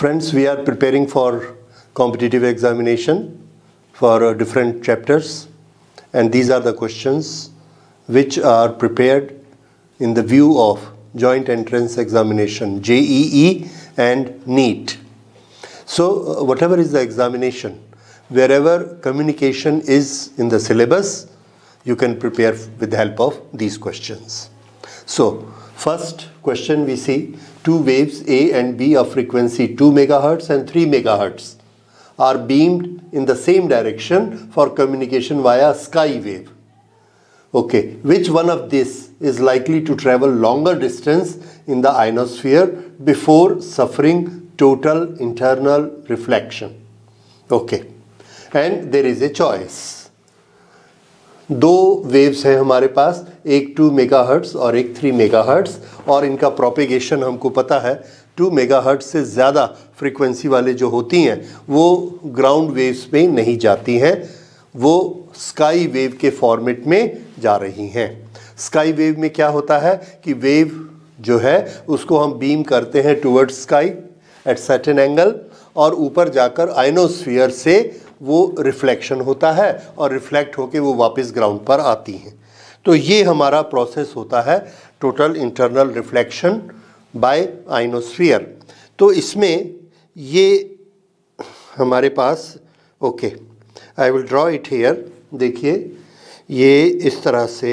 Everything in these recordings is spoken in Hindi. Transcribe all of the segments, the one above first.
Friends, we are preparing for competitive examination for uh, different chapters and these are the questions which are prepared in the view of Joint Entrance Examination JEE and NEET. So uh, whatever is the examination, wherever communication is in the syllabus, you can prepare with the help of these questions. So first question we see two waves A and B of frequency 2 MHz and 3 MHz are beamed in the same direction for communication via sky wave. Okay, which one of this is likely to travel longer distance in the ionosphere before suffering total internal reflection? Okay, and there is a choice. दो वेव्स हैं हमारे पास एक टू मेगा और एक थ्री मेगा और इनका प्रोपेगेशन हमको पता है टू मेगा से ज़्यादा फ्रिक्वेंसी वाले जो होती हैं वो ग्राउंड वेव्स में नहीं जाती हैं वो स्काई वेव के फॉर्मेट में जा रही हैं स्काई वेव में क्या होता है कि वेव जो है उसको हम बीम करते हैं towards sky at certain angle और ऊपर जाकर आइनोस्फियर से वो रिफ्लेक्शन होता है और रिफ्लेक्ट होकर वो वापस ग्राउंड पर आती हैं तो ये हमारा प्रोसेस होता है total internal reflection by ionosphere तो इसमें ये हमारे पास okay I will draw it here देखिए ये इस तरह से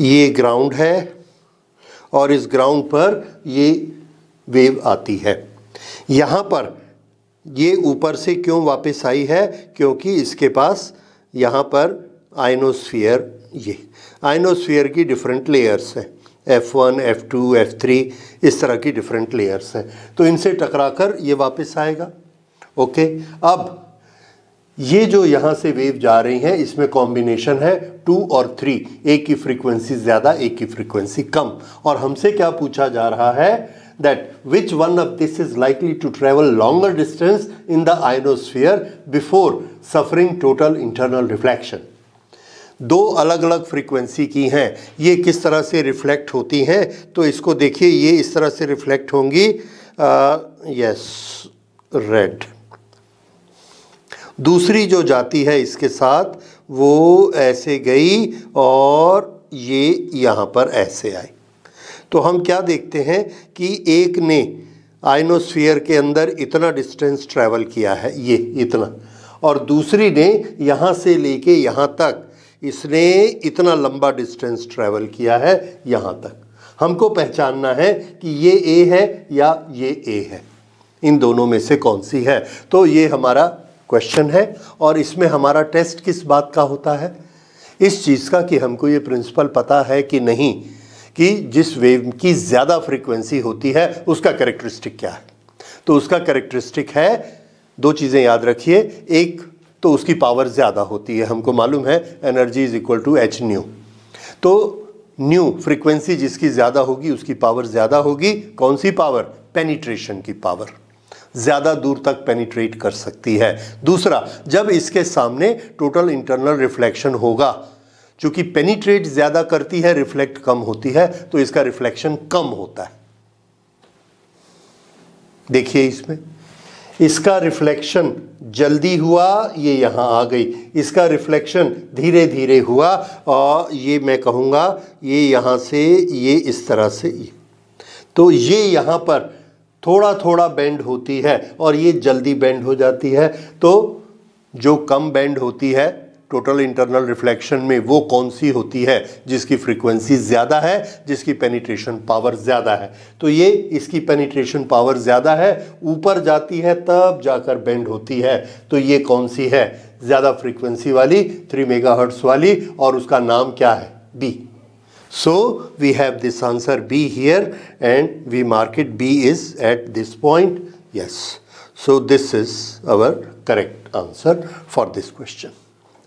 ये ग्राउंड है और इस ग्राउंड पर ये वेव आती है यहाँ पर ये ऊपर से क्यों वापस आई है क्योंकि इसके पास यहाँ पर आइनोस्फीयर ये आइनोस्फीयर की डिफरेंट लेयर्स हैं F one F two F three इस तरह की डिफरेंट लेयर्स हैं तो इनसे टकराकर ये वापस आएगा ओके अब ये जो यहाँ से वेव जा रही हैं इसमें कॉम्बिनेशन है टू और थ्री एक की फ्रीक्वेंसी ज़्यादा एक की फ्रीक्वेंसी कम और हमसे क्या पूछा जा रहा है that which one of this is likely to travel longer distance in the ionosphere before suffering total internal reflection. दो अलग अलग फ्रीक्वेंसी की हैं ये किस तरह से रिफ्लेक्ट होती हैं तो इसको देखिए ये इस तरह से रिफ्लेक्ट होंगी यस रेड दूसरी जो जाती है इसके साथ वो ऐसे गई और ये यहाँ पर ऐसे आई तो हम क्या देखते हैं कि एक ने आइनोस्फीयर के अंदर इतना डिस्टेंस ट्रैवल किया है ये इतना और दूसरी ने यहाँ से लेके यहाँ तक इसने इतना लंबा डिस्टेंस ट्रैवल किया है यहाँ तक हमको पहचानना है कि ये ए है या ये ए है इन दोनों में से कौन सी है तो ये हमारा क्वेश्चन है और इसमें हमारा टेस्ट किस बात का होता है इस चीज़ का कि हमको ये प्रिंसिपल पता है कि नहीं कि जिस वेव की ज़्यादा फ्रीक्वेंसी होती है उसका करेक्टरिस्टिक क्या है तो उसका करेक्टरिस्टिक है दो चीज़ें याद रखिए एक तो उसकी पावर ज़्यादा होती है हमको मालूम है energy is equal to h nu तो न्यू फ्रीक्वेंसी जिसकी ज़्यादा होगी उसकी पावर ज़्यादा होगी कौन सी पावर पेनिट्रेशन की पावर ज़्यादा दूर तक पेनिट्रेट कर सकती है दूसरा जब इसके सामने टोटल इंटरनल रिफ्लेक्शन होगा चूंकि पेनिट्रेट ज़्यादा करती है रिफ्लेक्ट कम होती है तो इसका रिफ्लेक्शन कम होता है देखिए इसमें इसका रिफ्लेक्शन जल्दी हुआ ये यहाँ आ गई इसका रिफ्लेक्शन धीरे धीरे हुआ और ये मैं कहूँगा ये यहाँ से ये इस तरह से ये तो ये यहाँ पर थोड़ा थोड़ा बेंड होती है और ये जल्दी बेंड हो जाती है तो जो कम बेंड होती है टोटल इंटरनल रिफ्लेक्शन में वो कौन सी होती है जिसकी फ्रीक्वेंसी ज़्यादा है जिसकी पेनिट्रेशन पावर ज़्यादा है तो ये इसकी पेनिट्रेशन पावर ज़्यादा है ऊपर जाती है तब जाकर बेंड होती है तो ये कौन सी है ज़्यादा फ्रीक्वेंसी वाली थ्री मेगा वाली और उसका नाम क्या है B So we have this answer B here and we mark it B is at this point. Yes. So this is our correct answer for this question.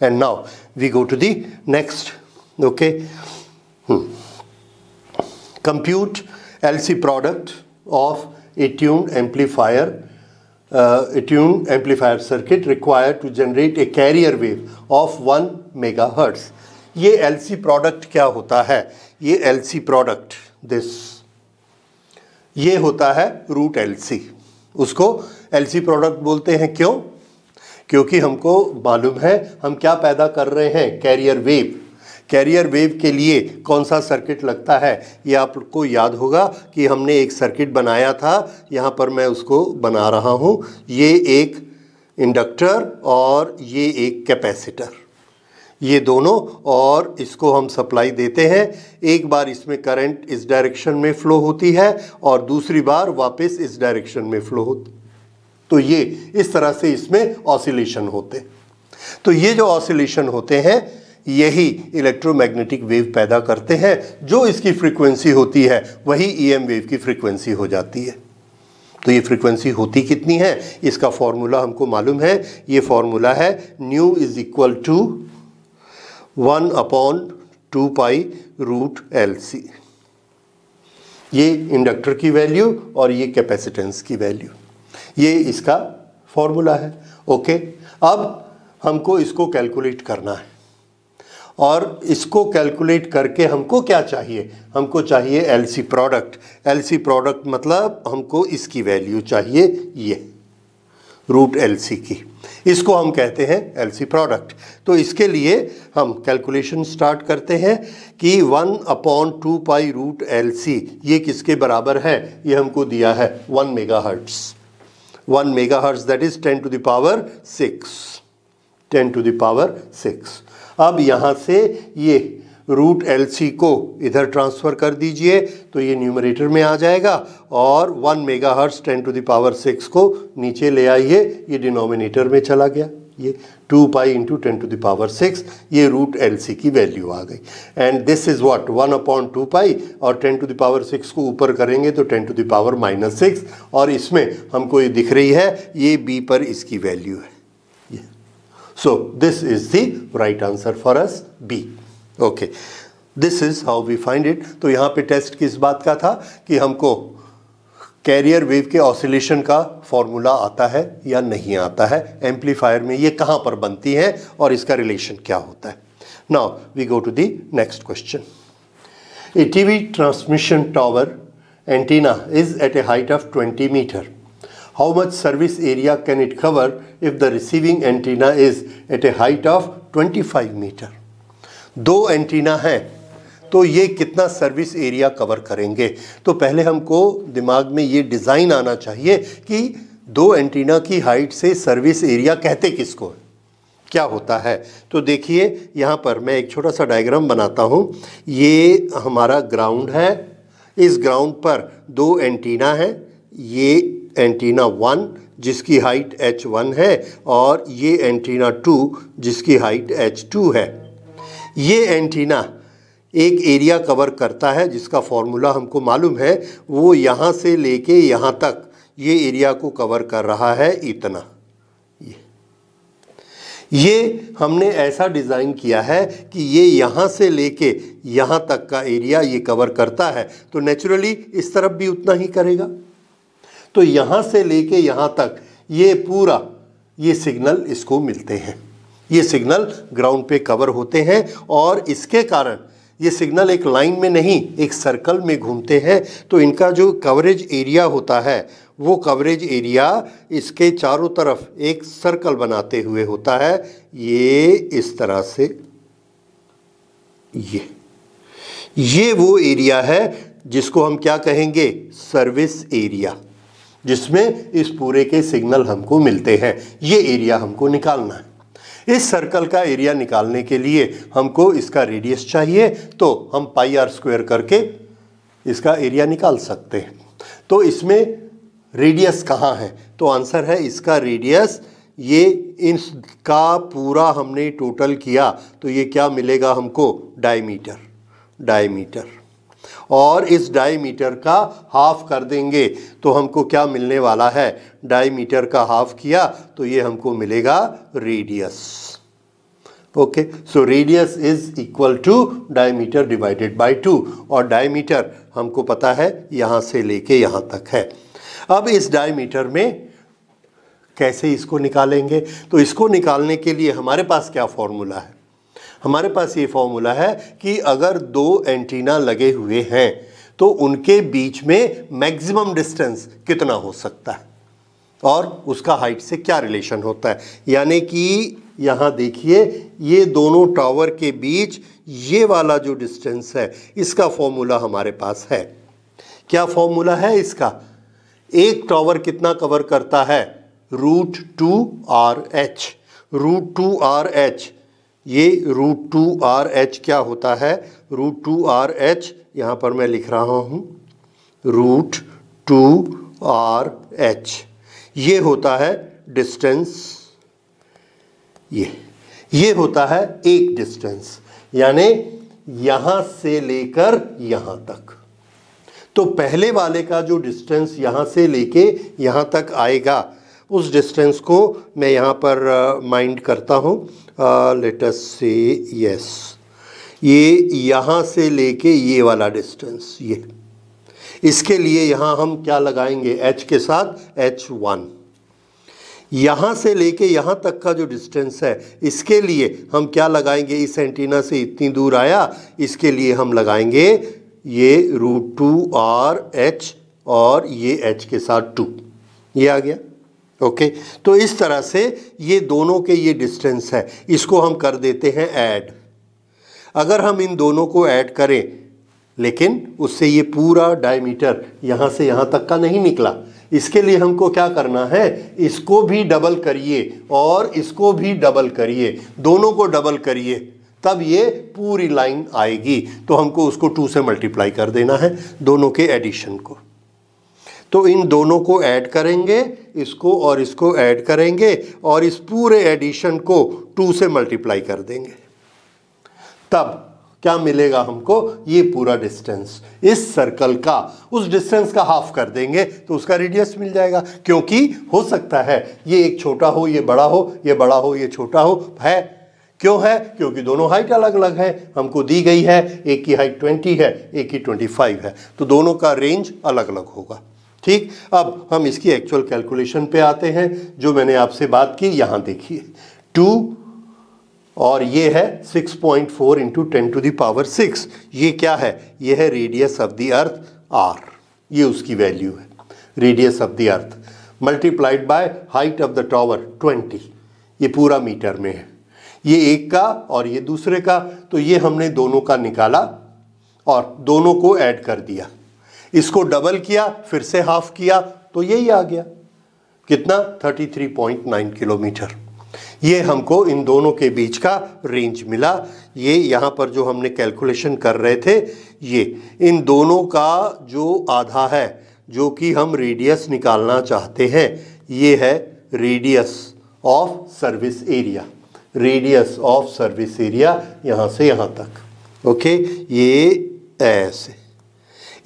and now we go to the next okay hmm. compute LC product of a tuned amplifier uh, a tuned amplifier circuit required to generate a carrier wave of 1 megahertz ye LC product kya hota hai ye LC product this ये होता है रूट LC उसको LC प्रोडक्ट बोलते हैं क्यों क्योंकि हमको मालूम है हम क्या पैदा कर रहे हैं कैरियर वेव कैरियर वेव के लिए कौन सा सर्किट लगता है ये आपको याद होगा कि हमने एक सर्किट बनाया था यहाँ पर मैं उसको बना रहा हूँ ये एक इंडक्टर और ये एक कैपेसिटर ये दोनों और इसको हम सप्लाई देते हैं एक बार इसमें करंट इस डायरेक्शन में फ़्लो होती है और दूसरी बार वापस इस डायरेक्शन में फ़्लो होती है तो ये इस तरह से इसमें ऑसिलेशन होते तो ये जो ऑसिलेशन होते हैं यही इलेक्ट्रोमैग्नेटिक वेव पैदा करते हैं जो इसकी फ्रीक्वेंसी होती है वही ईएम e वेव की फ्रीक्वेंसी हो जाती है तो ये फ्रीक्वेंसी होती कितनी है इसका फॉर्मूला हमको मालूम है ये फॉर्मूला है nu is equal to one upon two pi root L C ये इंडक्टर की वैल्यू और ये कैपेसिटेंस की वैल्यू ये इसका फॉर्मूला है ओके अब हमको इसको कैलकुलेट करना है और इसको कैलकुलेट करके हमको क्या चाहिए हमको चाहिए एलसी प्रोडक्ट एलसी प्रोडक्ट मतलब हमको इसकी वैल्यू चाहिए ये रूट एलसी की इसको हम कहते हैं एलसी प्रोडक्ट तो इसके लिए हम कैलकुलेशन स्टार्ट करते हैं कि one upon two pi root LC ये किसके बराबर है ये हमको दिया है one mega hertz one mega hertz that is ten to the power ten to the power अब यहाँ से ये रूट एल सी को इधर ट्रांसफ़र कर दीजिए तो ये न्यूमरेटर में आ जाएगा और one mega hertz ten to the power six को नीचे ले आइए ये डिनोमिनेटर में चला गया ये two pi into ten to the power six ये रूट एल सी की वैल्यू आ गई and this is what one upon two pi और टेन टू दावर सिक्स को ऊपर करेंगे तो ten to the power minus six और इसमें हमको ये दिख रही है ये बी पर इसकी वैल्यू है so this is the right answer for us B okay this is how we find it तो यहाँ पे टेस्ट किस बात का था कि हमको कैरियर वेव के ऑसिलेशन का फॉर्मूला आता है या नहीं आता है एम्पलीफायर में ये कहाँ पर बनती है और इसका रिलेशन क्या होता है now we go to the next question a TV transmission tower antenna is at a height of 20 meter much service area can it cover if the receiving antenna is at a height of twenty 25 meter दो एंटीना हैं तो ये कितना सर्विस एरिया कवर करेंगे तो पहले हमको दिमाग में ये डिज़ाइन आना चाहिए कि दो एंटीना की हाइट से सर्विस एरिया कहते किसको है क्या होता है तो देखिए यहाँ पर मैं एक छोटा सा डायग्राम बनाता हूँ ये हमारा ग्राउंड है इस ग्राउंड पर दो एंटीना है ये एंटीना वन जिसकी हाइट एच वन है और ये एंटीना टू जिसकी हाइट एच टू है ये एंटीना एक एरिया कवर करता है जिसका फॉर्मूला हमको मालूम है वो यहाँ से लेके यहाँ तक ये एरिया को कवर कर रहा है इतना ये ये हमने ऐसा डिज़ाइन किया है कि ये यहाँ से लेके यहाँ तक का एरिया ये कवर करता है तो नेचुरली इस तरफ भी उतना ही करेगा तो यहाँ से लेके यहाँ तक ये पूरा ये सिग्नल इसको मिलते हैं ये सिग्नल ग्राउंड पे कवर होते हैं और इसके कारण ये सिग्नल एक लाइन में नहीं एक सर्कल में घूमते हैं तो इनका जो कवरेज एरिया होता है वो कवरेज एरिया इसके चारों तरफ एक सर्कल बनाते हुए होता है ये इस तरह से ये ये वो एरिया है जिसको हम क्या कहेंगे सर्विस एरिया जिसमें इस पूरे के सिग्नल हमको मिलते हैं ये एरिया हमको निकालना है इस सर्कल का एरिया निकालने के लिए हमको इसका रेडियस चाहिए तो हम पाई आर स्क्वेयर करके इसका एरिया निकाल सकते हैं तो इसमें रेडियस कहाँ है तो आंसर है इसका रेडियस ये इनका पूरा हमने टोटल किया तो ये क्या मिलेगा हमको डायमीटर डायमीटर और इस डायमीटर का हाफ कर देंगे तो हमको क्या मिलने वाला है डायमीटर का हाफ किया तो ये हमको मिलेगा radius okay so radius is equal to diameter divided by two और डायमीटर हमको पता है यहाँ से लेके यहाँ तक है अब इस डायमीटर में कैसे इसको निकालेंगे तो इसको निकालने के लिए हमारे पास क्या फॉर्मूला है हमारे पास ये फॉर्मूला है कि अगर दो एंटीना लगे हुए हैं तो उनके बीच में मैक्सिमम डिस्टेंस कितना हो सकता है और उसका हाइट से क्या रिलेशन होता है यानी कि यहाँ देखिए ये दोनों टावर के बीच ये वाला जो डिस्टेंस है इसका फॉर्मूला हमारे पास है क्या फॉर्मूला है इसका एक टावर कितना कवर करता है root two R H root two R H ये रूट टू आर एच क्या होता है रूट टू आर एच यहाँ पर मैं लिख रहा हूँ रूट टू आर एच ये होता है डिस्टेंस ये ये होता है एक डिस्टेंस यानी यहाँ से लेकर यहाँ तक तो पहले वाले का जो डिस्टेंस यहाँ से लेके यहाँ तक आएगा उस डिस्टेंस को मैं यहाँ पर माइंड करता हूँ लेटस से यस ये यहाँ से लेके ये वाला डिस्टेंस ये इसके लिए यहाँ हम क्या लगाएंगे एच के साथ एच वन यहाँ से लेके यहाँ तक का जो डिस्टेंस है इसके लिए हम क्या लगाएंगे इस एंटीना से इतनी दूर आया इसके लिए हम लगाएंगे ये रूट टू आर एच और ये एच के साथ टू ये आ गया ओके तो इस तरह से ये दोनों के ये डिस्टेंस है इसको हम कर देते हैं ऐड अगर हम इन दोनों को ऐड करें लेकिन उससे ये पूरा डायमीटर यहाँ से यहाँ तक का नहीं निकला इसके लिए हमको क्या करना है इसको भी डबल करिए और इसको भी डबल करिए दोनों को डबल करिए तब ये पूरी लाइन आएगी तो हमको उसको टू से मल्टीप्लाई कर देना है दोनों के एडिशन को तो इन दोनों को ऐड करेंगे इसको और इसको ऐड करेंगे और इस पूरे एडिशन को टू से मल्टीप्लाई कर देंगे तब क्या मिलेगा हमको ये पूरा डिस्टेंस इस सर्कल का उस डिस्टेंस का हाफ कर देंगे तो उसका रेडियस मिल जाएगा क्योंकि हो सकता है ये एक छोटा हो ये बड़ा हो ये बड़ा हो ये छोटा हो है क्यों है क्योंकि दोनों हाइट अलग अलग है हमको दी गई है एक की हाइट 20 है एक की 25 है तो दोनों का रेंज अलग अलग होगा ठीक अब हम इसकी एक्चुअल कैलकुलेशन पे आते हैं जो मैंने आपसे बात की यहां देखिए टू और ये है 6.4 point four into ten to the power six ये क्या है ये है radius of the earth R ये उसकी वैल्यू है radius of the earth multiplied by height of the tower 20 ये पूरा मीटर में है ये एक का और ये दूसरे का तो ये हमने दोनों का निकाला और दोनों को ऐड कर दिया इसको डबल किया फिर से हाफ किया तो यही आ गया कितना 33.9 किलोमीटर ये हमको इन दोनों के बीच का रेंज मिला ये यहाँ पर जो हमने कैलकुलेशन कर रहे थे ये इन दोनों का जो आधा है जो कि हम रेडियस निकालना चाहते हैं ये है radius of service area radius of service area यहाँ से यहाँ तक ओके ये ऐसे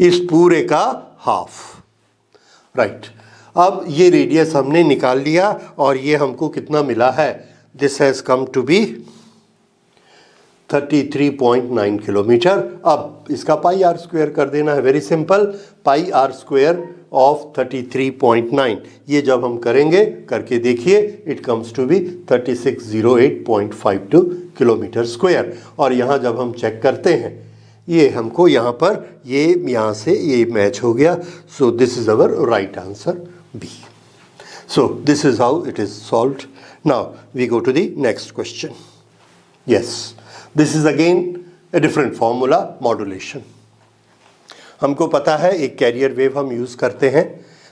इस पूरे का हाफ राइट अब ये रेडियस हमने निकाल लिया और ये हमको कितना मिला है this has come to be 33.9 kilometer अब इसका पाई आर स्क्वायर कर देना है very simple pi R square of 33.9 ये जब हम करेंगे करके देखिए it comes to be 3608.52 kilometer square और यहाँ जब हम चेक करते हैं ये हमको यहाँ पर ये यहाँ से ये मैच हो गया so this is our right answer B so this is how it is solve now we go to the next question yes this is again a different formula modulation हमको पता है एक कैरियर वेव हम यूज़ करते हैं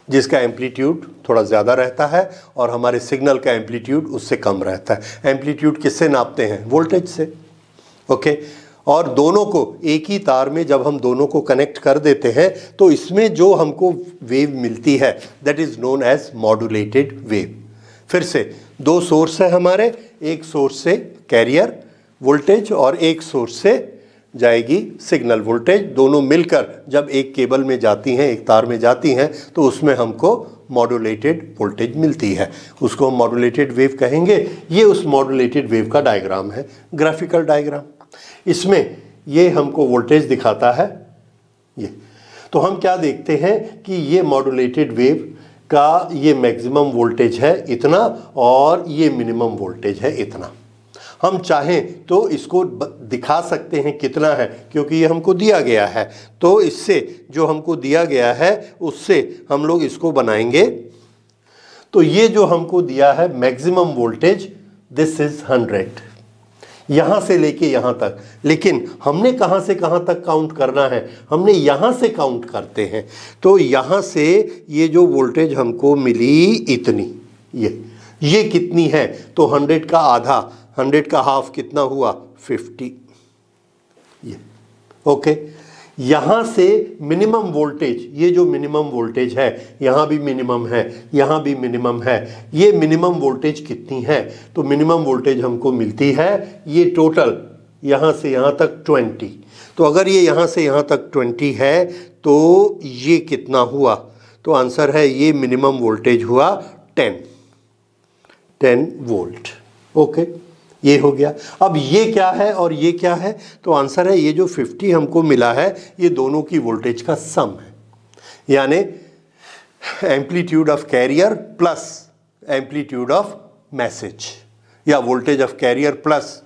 जिसका एम्पलीट्यूड थोड़ा ज़्यादा रहता है और हमारे सिग्नल का एम्पलीट्यूड उससे कम रहता है एम्पलीट्यूड किससे नापते हैं वोल्टेज से ओके okay? और दोनों को एक ही तार में जब हम दोनों को कनेक्ट कर देते हैं तो इसमें जो हमको वेव मिलती है that is known as modulated wave फिर से दो सोर्स है हमारे एक सोर्स से कैरियर वोल्टेज और एक सोर्स से जाएगी सिग्नल वोल्टेज दोनों मिलकर जब एक केबल में जाती हैं एक तार में जाती हैं तो उसमें हमको मॉडुलेटेड वोल्टेज मिलती है उसको हम मॉडुलेटेड वेव कहेंगे ये उस मॉडुलेटेड वेव का डायग्राम है ग्राफिकल डायग्राम इसमें ये हमको वोल्टेज दिखाता है ये तो हम क्या देखते हैं कि ये मॉडुलेटेड वेव का ये मैक्सिमम वोल्टेज है इतना और ये मिनिमम वोल्टेज है इतना हम चाहें तो इसको दिखा सकते हैं कितना है क्योंकि ये हमको दिया गया है तो इससे जो हमको दिया गया है उससे हम लोग इसको बनाएंगे तो ये जो हमको दिया है maximum voltage this is hundred यहाँ से लेके यहाँ तक लेकिन हमने कहाँ से कहाँ तक काउंट करना है हमने यहाँ से काउंट करते हैं तो यहाँ से ये जो वोल्टेज हमको मिली इतनी ये ये कितनी है तो हंड्रेड का आधा हंड्रेड का हाफ कितना हुआ फिफ्टी ये ओके यहाँ से मिनिमम वोल्टेज ये जो मिनिमम वोल्टेज है यहाँ भी मिनिमम है यहाँ भी मिनिमम है ये मिनिमम वोल्टेज कितनी है तो मिनिमम वोल्टेज हमको मिलती है ये टोटल यहाँ से यहाँ तक ट्वेंटी तो अगर ये यहाँ से यहाँ तक ट्वेंटी है तो ये कितना हुआ तो आंसर है ये मिनिमम वोल्टेज हुआ ten ten volt okay okay. ये हो गया अब ये क्या है और ये क्या है तो आंसर है ये जो 50 हमको मिला है ये दोनों की वोल्टेज का सम है यानी amplitude of carrier plus amplitude of message या voltage of carrier plus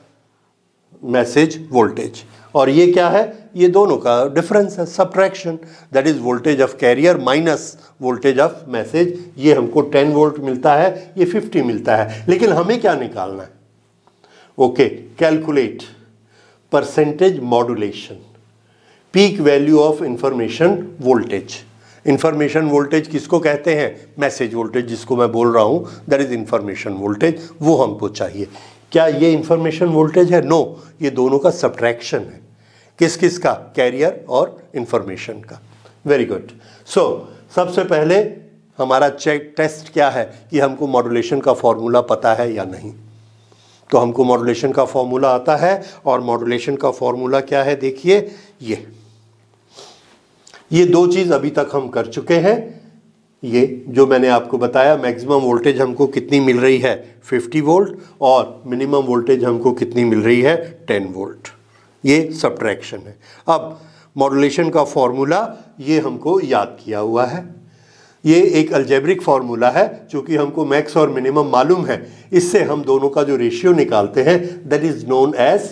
message voltage और ये क्या है ये दोनों का डिफरेंस है subtraction that is voltage of carrier minus voltage of message ये हमको 10 वोल्ट मिलता है ये 50 मिलता है लेकिन हमें क्या निकालना है okay calculate percentage modulation peak value of information voltage information voltage किसको कहते हैं मैसेज वोल्टेज जिसको मैं बोल रहा हूँ दैट इज़ इन्फॉर्मेशन वोल्टेज वो हमको चाहिए क्या ये इन्फॉर्मेशन वोल्टेज है नो no, ये दोनों का सब्ट्रैक्शन है किस किस का कैरियर और इन्फॉर्मेशन का वेरी गुड सो सबसे पहले हमारा चेक टेस्ट क्या है कि हमको मॉड्यूलेशन का फॉर्मूला पता है या नहीं तो हमको मॉडुलेशन का फॉर्मूला आता है और मॉडुलेशन का फॉर्मूला क्या है देखिए ये ये दो चीज़ अभी तक हम कर चुके हैं ये जो मैंने आपको बताया मैक्सिमम वोल्टेज हमको कितनी मिल रही है 50 वोल्ट और मिनिमम वोल्टेज हमको कितनी मिल रही है 10 वोल्ट ये सब्ट्रैक्शन है अब मॉडुलेशन का फॉर्मूला ये हमको याद किया हुआ है ये एक अल्जेब्रिक फार्मूला है चूँकि हमको मैक्स और मिनिमम मालूम है इससे हम दोनों का जो रेशियो निकालते हैं that is known as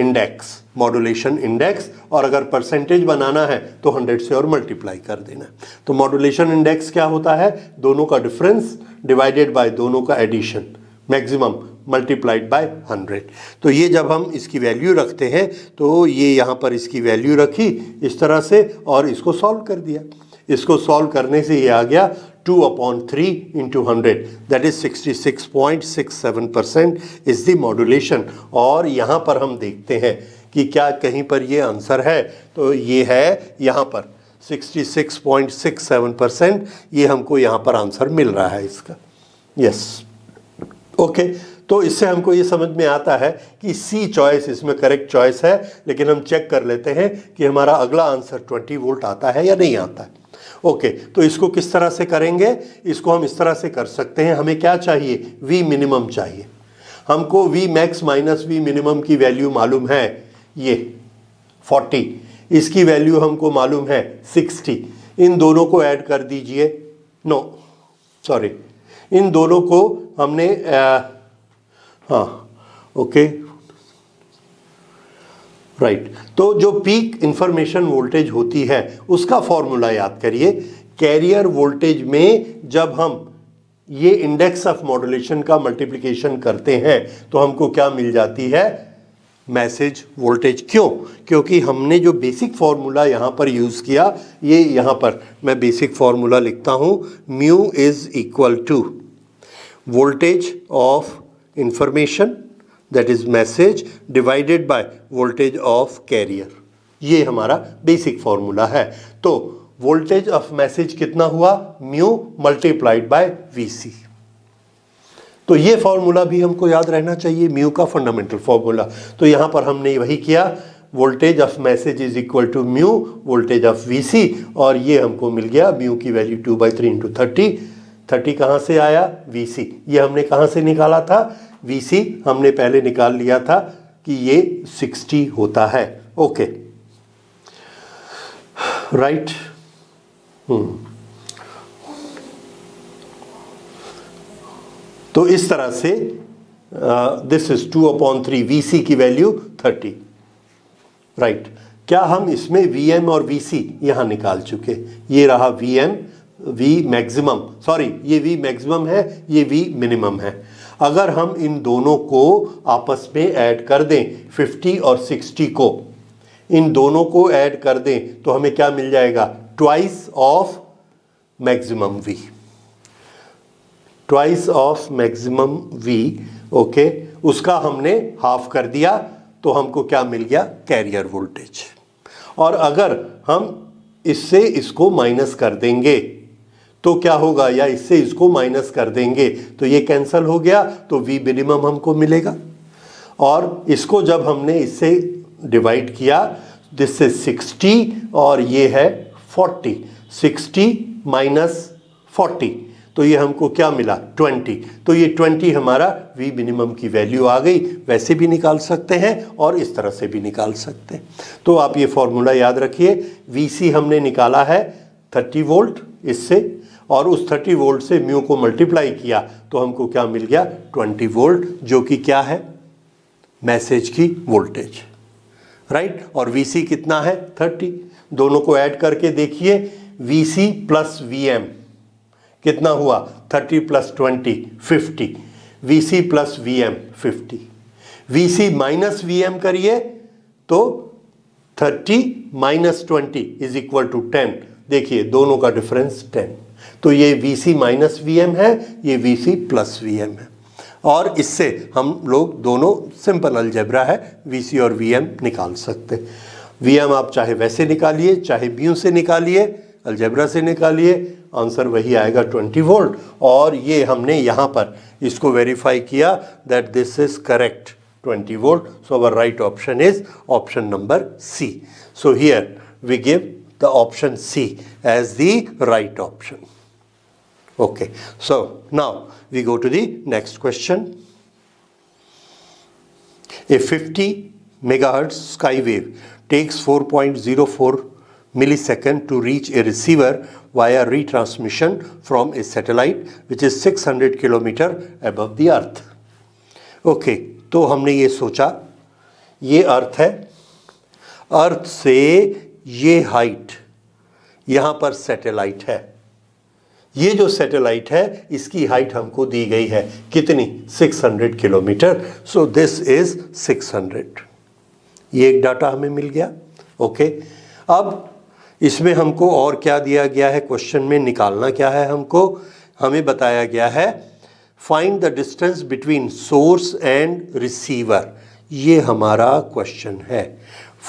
index modulation index और अगर परसेंटेज बनाना है तो 100 से और मल्टीप्लाई कर देना तो मॉडुलेशन इंडेक्स क्या होता है दोनों का डिफरेंस डिवाइडेड बाय दोनों का एडिशन मैक्सिमम मल्टीप्लाइड बाय 100 तो ये जब हम इसकी वैल्यू रखते हैं तो ये यहाँ पर इसकी वैल्यू रखी इस तरह से और इसको सॉल्व कर दिया इसको सॉल्व करने से ये आ गया two upon three into hundred that is sixty six point six seven percent is the modulation और यहाँ पर हम देखते हैं कि क्या कहीं पर ये आंसर है तो ये है यहाँ पर 66.67 परसेंट ये हमको यहाँ पर आंसर मिल रहा है इसका यस yes. Okay okay. तो इससे हमको ये समझ में आता है कि सी चॉइस इसमें करेक्ट चॉइस है लेकिन हम चेक कर लेते हैं कि हमारा अगला आंसर 20 वोल्ट आता है या नहीं आता है ओके तो इसको किस तरह से करेंगे इसको हम इस तरह से कर सकते हैं हमें क्या चाहिए वी मिनिमम चाहिए हमको V max minus V minimum की वैल्यू मालूम है ये 40 इसकी वैल्यू हमको मालूम है 60 इन दोनों को ऐड कर दीजिए नो सॉरी इन दोनों को हमने आ, हाँ ओके राइट right. तो जो पीक इन्फॉर्मेशन वोल्टेज होती है उसका फॉर्मूला याद करिए कैरियर वोल्टेज में जब हम ये इंडेक्स ऑफ मॉडुलेशन का मल्टीप्लिकेशन करते हैं तो हमको क्या मिल जाती है मैसेज वोल्टेज क्यों क्योंकि हमने जो बेसिक फार्मूला यहाँ पर यूज़ किया ये यहाँ पर मैं बेसिक फार्मूला लिखता हूँ mu is equal to voltage of information that is message divided by voltage of carrier ये हमारा बेसिक फॉर्मूला है तो वोल्टेज ऑफ मैसेज कितना हुआ म्यू मल्टीप्लाइड बाय वी तो ये फॉर्मूला भी हमको याद रहना चाहिए म्यू का फंडामेंटल फॉर्मूला तो यहां पर हमने वही किया voltage of message is equal to mu voltage of VC और ये हमको मिल गया म्यू की value two by three into thirty thirty कहाँ से आया वीसी ये हमने कहाँ से निकाला था वीसी हमने पहले निकाल लिया था कि ये 60 होता है ओके राइट हम्म hmm. तो इस तरह से this is two upon three V C की वैल्यू थर्टी राइट क्या हम इसमें वी एम और वी सी यहां निकाल चुके ये रहा V M V maximum sorry ये वी मैक्सिमम है ये वी मिनिमम है अगर हम इन दोनों को आपस में ऐड कर दें 50 और 60 को इन दोनों को ऐड कर दें तो हमें क्या मिल जाएगा twice of maximum V twice of maximum V okay उसका हमने हाफ कर दिया तो हमको क्या मिल गया कैरियर वोल्टेज और अगर हम इससे इसको माइनस कर देंगे तो क्या होगा या इससे इसको माइनस कर देंगे तो ये कैंसिल हो गया तो वी मिनिमम हमको मिलेगा और इसको जब हमने इससे डिवाइड किया दिस इज सिक्सटी और ये है फोर्टी सिक्सटी माइनस फोर्टी तो ये हमको क्या मिला ट्वेंटी तो ये ट्वेंटी हमारा वी मिनिमम की वैल्यू आ गई वैसे भी निकाल सकते हैं और इस तरह से भी निकाल सकते हैं तो आप ये फॉर्मूला याद रखिए वी हमने निकाला है थर्टी वोल्ट इससे और उस 30 वोल्ट से म्यू को मल्टीप्लाई किया तो हमको क्या मिल गया 20 वोल्ट जो कि क्या है मैसेज की वोल्टेज राइट और वी कितना है 30 दोनों को ऐड करके देखिए वी सी प्लस वी कितना हुआ 30 plus twenty fifty V C plus V M fifty V C minus V M करिए तो 30 minus twenty is equal to ten देखिए दोनों का डिफरेंस टेन तो ये V C minus V M है ये V C plus V M है और इससे हम लोग दोनों सिंपल अलजेब्रा है वी सी और वी एम निकाल सकते वी एम आप चाहे वैसे निकालिए चाहे म्यू से निकालिए अलजेब्रा से निकालिए आंसर वही आएगा 20 वोल्ट और ये हमने यहाँ पर इसको वेरीफाई किया that this is correct 20 volt so our right option is option number C so here we give the option C as the right option Okay, so now we go to the next question. A 50 megahertz sky wave takes 4.04 millisecond to reach a receiver via retransmission from a satellite which is 600 kilometer above the earth. Okay okay, तो हमने ये सोचा ये अर्थ है अर्थ से ये हाइट यहाँ पर सैटेलाइट है ये जो सैटेलाइट है इसकी हाइट हमको दी गई है कितनी 600 किलोमीटर सो दिस इज 600 ये एक डाटा हमें मिल गया ओके okay. अब इसमें हमको और क्या दिया गया है क्वेश्चन में निकालना क्या है हमको हमें बताया गया है find the distance between source and receiver ये हमारा क्वेश्चन है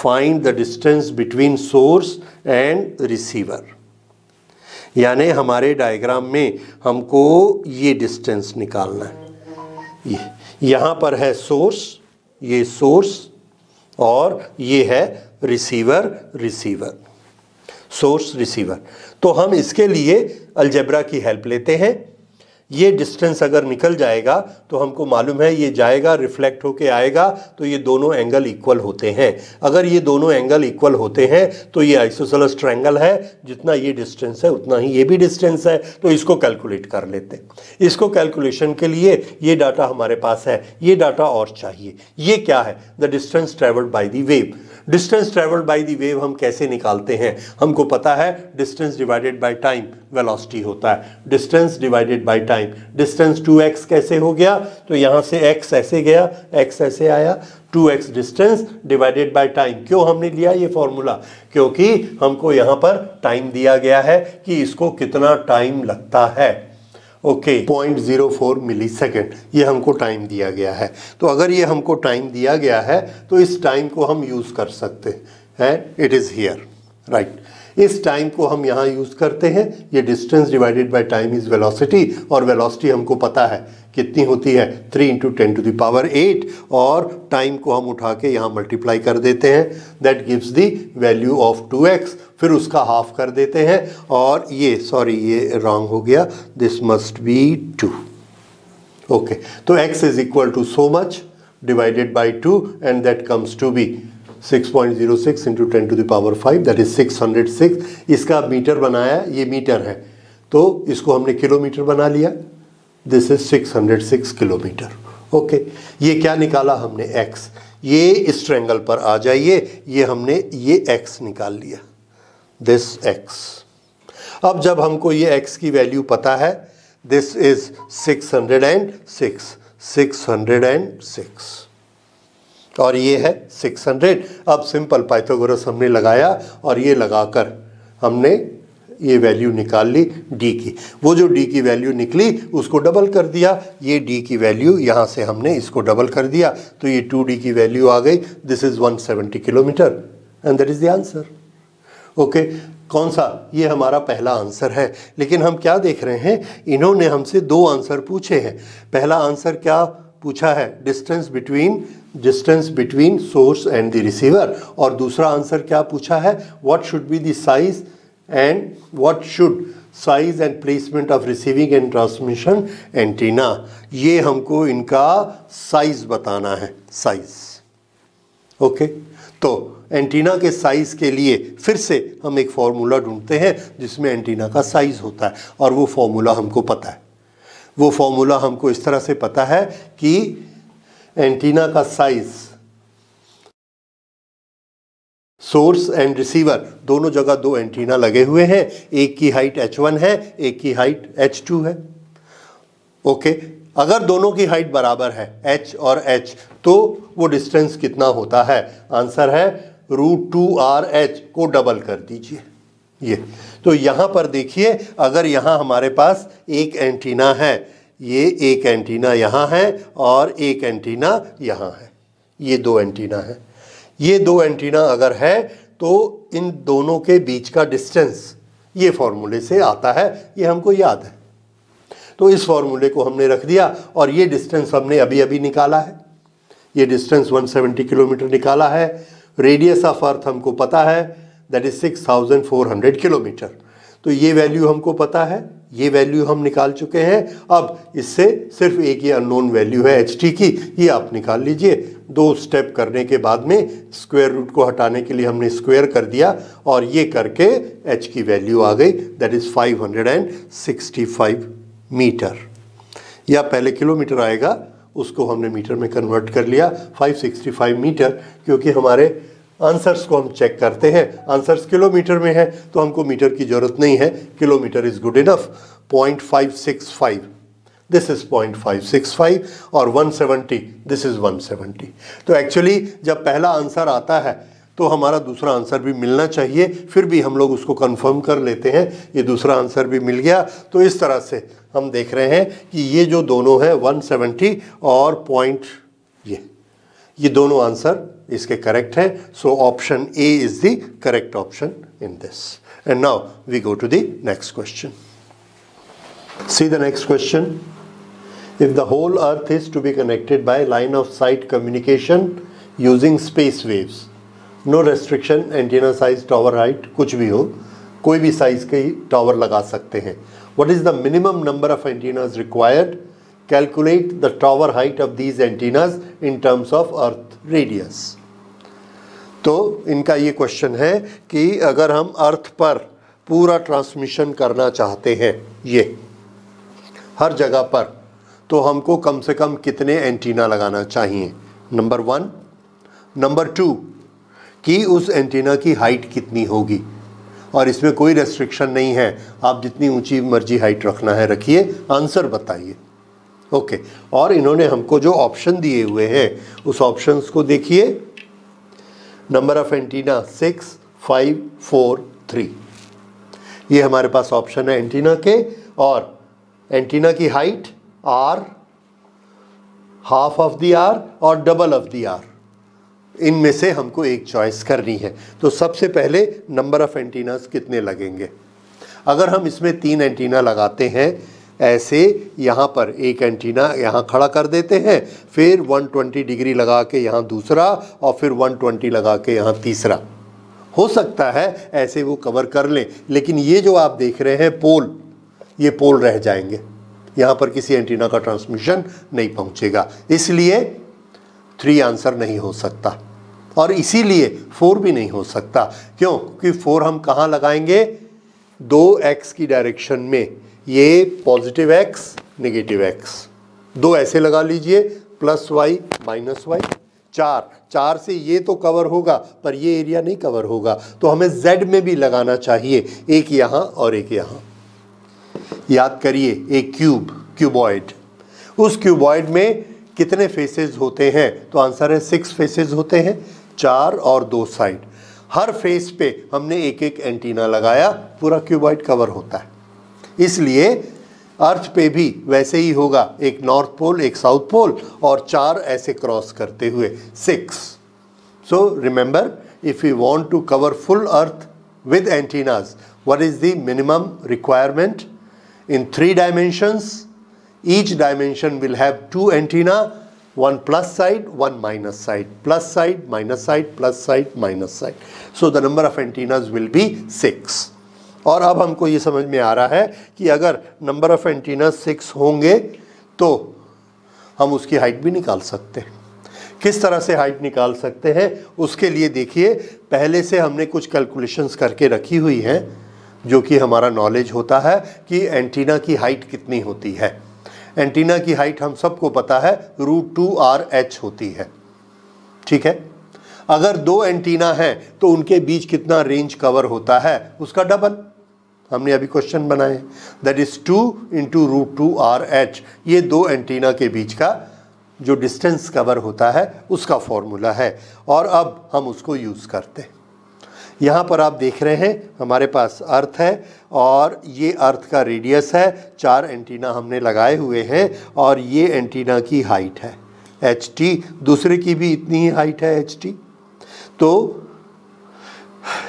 find the distance between source and receiver यानी हमारे डायग्राम में हमको ये डिस्टेंस निकालना है ये यहाँ पर है सोर्स ये सोर्स और ये है रिसीवर रिसीवर सोर्स रिसीवर तो हम इसके लिए अलजेब्रा की हेल्प लेते हैं ये डिस्टेंस अगर निकल जाएगा तो हमको मालूम है ये जाएगा रिफ्लेक्ट होके आएगा तो ये दोनों एंगल इक्वल होते हैं अगर ये दोनों एंगल इक्वल होते हैं तो ये आइसोसलस ट्रायंगल है जितना ये डिस्टेंस है उतना ही ये भी डिस्टेंस है तो इसको कैलकुलेट कर लेते हैं इसको कैलकुलेशन के लिए ये डाटा हमारे पास है ये डाटा और चाहिए ये क्या है the distance travelled by the wave distance travelled by the wave हम कैसे निकालते हैं हमको पता है distance divided by time velocity होता है distance divided by time distance two X कैसे हो गया तो यहाँ से एक्स ऐसे गया एक्स ऐसे आया 2x distance divided by time क्यों हमने लिया ये फॉर्मूला क्योंकि हमको यहाँ पर टाइम दिया गया है कि इसको कितना टाइम लगता है okay point zero four millisecond ये हमको टाइम दिया गया है तो अगर ये हमको टाइम दिया गया है तो इस टाइम को हम यूज़ कर सकते हैं इट इज़ हियर राइट इस टाइम को हम यहाँ यूज़ करते हैं ये distance divided by time is velocity और वेलोसिटी हमको पता है कितनी होती है three into ten to the power eight और टाइम को हम उठा के यहाँ मल्टीप्लाई कर देते हैं that gives the value of two X फिर उसका हाफ कर देते हैं और ये सॉरी ये रॉन्ग हो गया this must be two okay तो X is equal to so much divided by two and that comes to be six point zero six into ten to the power five that is six hundred six इसका मीटर बनाया ये मीटर है तो इसको हमने किलोमीटर बना लिया this is six hundred six kilometre okay ये क्या निकाला हमने एक्स ये इस ट्रैंगल पर आ जाइए ये हमने ये एक्स निकाल लिया दिस एक्स अब जब हमको ये एक्स की वैल्यू पता है this is six hundred and six six hundred and six और ये है 600 अब सिंपल पाइथागोरस हमने लगाया और ये लगाकर हमने ये वैल्यू निकाल ली डी की वो जो डी की वैल्यू निकली उसको डबल कर दिया ये डी की वैल्यू यहाँ से हमने इसको डबल कर दिया तो ये टू डी की वैल्यू आ गई this is 170 kilometre and that is the answer okay कौन सा ये हमारा पहला आंसर है लेकिन हम क्या देख रहे हैं इन्होंने हमसे दो आंसर पूछे हैं पहला आंसर क्या पूछा है distance between distance between source and the receiver और दूसरा आंसर क्या पूछा है what should be the size and what should size and placement of receiving and transmission antenna ये हमको इनका साइज बताना है साइज ओके okay? तो एंटीना के साइज़ के लिए फिर से हम एक फार्मूला ढूंढते हैं जिसमें एंटीना का साइज़ होता है और वो फार्मूला हमको पता है वो फार्मूला हमको इस तरह से पता है कि एंटीना का साइज सोर्स एंड रिसीवर दोनों जगह दो एंटीना लगे हुए हैं एक की हाइट h1 है एक की हाइट h2 है ओके अगर दोनों की हाइट बराबर है h और h तो वो डिस्टेंस कितना होता है आंसर है रूट टू आर एच को डबल कर दीजिए ये तो यहां पर देखिए अगर यहां हमारे पास एक एंटीना है ये एक एंटीना यहाँ है और एक एंटीना यहाँ है ये दो एंटीना है ये दो एंटीना अगर है तो इन दोनों के बीच का डिस्टेंस ये फॉर्मूले से आता है ये हमको याद है तो इस फॉर्मूले को हमने रख दिया और ये डिस्टेंस हमने अभी अभी निकाला है ये डिस्टेंस 170 किलोमीटर निकाला है रेडियस ऑफ अर्थ हमको पता है दैट इज़ 6400 किलोमीटर तो ये वैल्यू हमको पता है ये वैल्यू हम निकाल चुके हैं अब इससे सिर्फ एक ही अननोन वैल्यू है एच टी की ये आप निकाल लीजिए दो स्टेप करने के बाद में स्क्वायर रूट को हटाने के लिए हमने स्क्वायर कर दिया और ये करके एच की वैल्यू आ गई दैट इज़ 565 मीटर या पहले किलोमीटर आएगा उसको हमने मीटर में कन्वर्ट कर लिया 565 मीटर क्योंकि हमारे आंसर्स को हम चेक करते हैं आंसर्स किलोमीटर में है तो हमको मीटर की ज़रूरत नहीं है kilometre is good enough point five six five this is point five six five और one seventy this is one seventy तो एक्चुअली जब पहला आंसर आता है तो हमारा दूसरा आंसर भी मिलना चाहिए फिर भी हम लोग उसको कंफर्म कर लेते हैं ये दूसरा आंसर भी मिल गया तो इस तरह से हम देख रहे हैं कि ये जो दोनों हैं 170 और पॉइंट ये ये दोनों आंसर इसके करेक्ट हैं so option A is the correct option in this and now we go to the next question see the next question if the whole earth is to be connected by line of sight communication using space waves no restriction antenna size tower height कुछ भी हो कोई भी साइज के टावर लगा सकते हैं what is the minimum number of antennas required calculate the tower height of these antennas in terms of earth radius तो इनका ये क्वेश्चन है कि अगर हम अर्थ पर पूरा ट्रांसमिशन करना चाहते हैं ये हर जगह पर तो हमको कम से कम कितने एंटीना लगाना चाहिए नंबर वन नंबर टू कि उस एंटीना की हाइट कितनी होगी और इसमें कोई रेस्ट्रिक्शन नहीं है आप जितनी ऊंची मर्जी हाइट रखना है रखिए आंसर बताइए ओके और इन्होंने हमको जो ऑप्शन दिए हुए हैं उस ऑप्शंस को देखिए number of antenna six five four three ये हमारे पास ऑप्शन है एंटीना के और एंटीना की height are half of the R और डबल ऑफ दी आर इनमें से हमको एक चॉइस करनी है तो सबसे पहले नंबर ऑफ एंटीनास कितने लगेंगे अगर हम इसमें तीन एंटीना लगाते हैं ऐसे यहाँ पर एक एंटीना यहाँ खड़ा कर देते हैं फिर 120 डिग्री लगा के यहाँ दूसरा और फिर 120 लगा के यहाँ तीसरा हो सकता है ऐसे वो कवर कर लें लेकिन ये जो आप देख रहे हैं पोल ये पोल रह जाएंगे यहाँ पर किसी एंटीना का ट्रांसमिशन नहीं पहुँचेगा इसलिए थ्री आंसर नहीं हो सकता और इसीलिए फोर भी नहीं हो सकता क्यों क्योंकि फोर हम कहाँ लगाएंगे दो एक्स की डायरेक्शन में ये पॉजिटिव एक्स नेगेटिव एक्स दो ऐसे लगा लीजिए प्लस वाई माइनस वाई चार चार से ये तो कवर होगा पर ये एरिया नहीं कवर होगा तो हमें जेड में भी लगाना चाहिए एक यहाँ और एक यहाँ याद करिए एक क्यूब क्यूबॉइड उस क्यूबॉइड में कितने फेसेस होते हैं तो आंसर है सिक्स फेसेस होते हैं चार और दो साइड हर फेस पे हमने एक एक एंटीना लगाया पूरा क्यूबॉइड कवर होता है इसलिए अर्थ पे भी वैसे ही होगा एक नॉर्थ पोल एक साउथ पोल और चार ऐसे क्रॉस करते हुए six so remember if you want to cover full earth with antennas what is the minimum requirement in three dimensions each dimension will have two antenna one plus side one minus side plus side minus side plus side minus side so the number of antennas will be six और अब हमको ये समझ में आ रहा है कि अगर नंबर ऑफ़ एंटीना सिक्स होंगे तो हम उसकी हाइट भी निकाल सकते हैं किस तरह से हाइट निकाल सकते हैं उसके लिए देखिए पहले से हमने कुछ कैलकुलेशंस करके रखी हुई हैं जो कि हमारा नॉलेज होता है कि एंटीना की हाइट कितनी होती है एंटीना की हाइट हम सबको पता है रूट टू आर एच होती है ठीक है अगर दो एंटीना हैं तो उनके बीच कितना रेंज कवर होता है उसका डबल हमने अभी क्वेश्चन बनाए that is two into root two R H ये दो एंटीना के बीच का जो डिस्टेंस कवर होता है उसका फॉर्मूला है और अब हम उसको यूज़ करते हैं यहाँ पर आप देख रहे हैं हमारे पास अर्थ है और ये अर्थ का रेडियस है चार एंटीना हमने लगाए हुए हैं और ये एंटीना की हाइट है एच टी दूसरे की भी इतनी ही हाइट है एच टी तो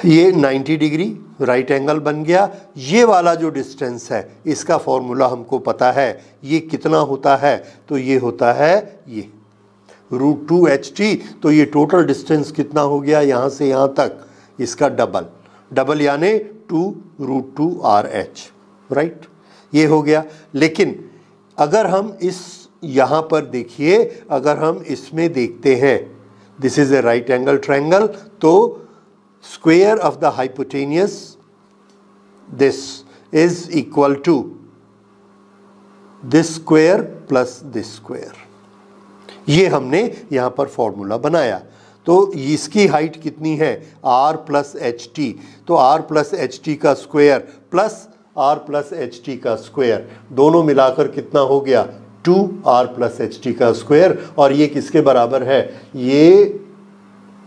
ये 90 डिग्री राइट एंगल बन गया ये वाला जो डिस्टेंस है इसका फॉर्मूला हमको पता है ये कितना होता है तो ये होता है ये रूट टू एच टी तो ये टोटल डिस्टेंस कितना हो गया यहाँ से यहाँ तक इसका डबल डबल यानी two root two R H right ये हो गया लेकिन अगर हम इस यहाँ पर देखिए अगर हम इसमें देखते हैं this is a right angle triangle तो square of the hypotenuse this is equal to this square plus this square. ये हमने यहाँ पर फॉर्मूला बनाया तो इसकी हाइट कितनी है r प्लस एच टी तो r प्लस एच टी का square plus r plus H T का स्क्वायर दोनों मिलाकर कितना हो गया 2 r प्लस एच टी का स्क्वायर और ये किसके बराबर है ये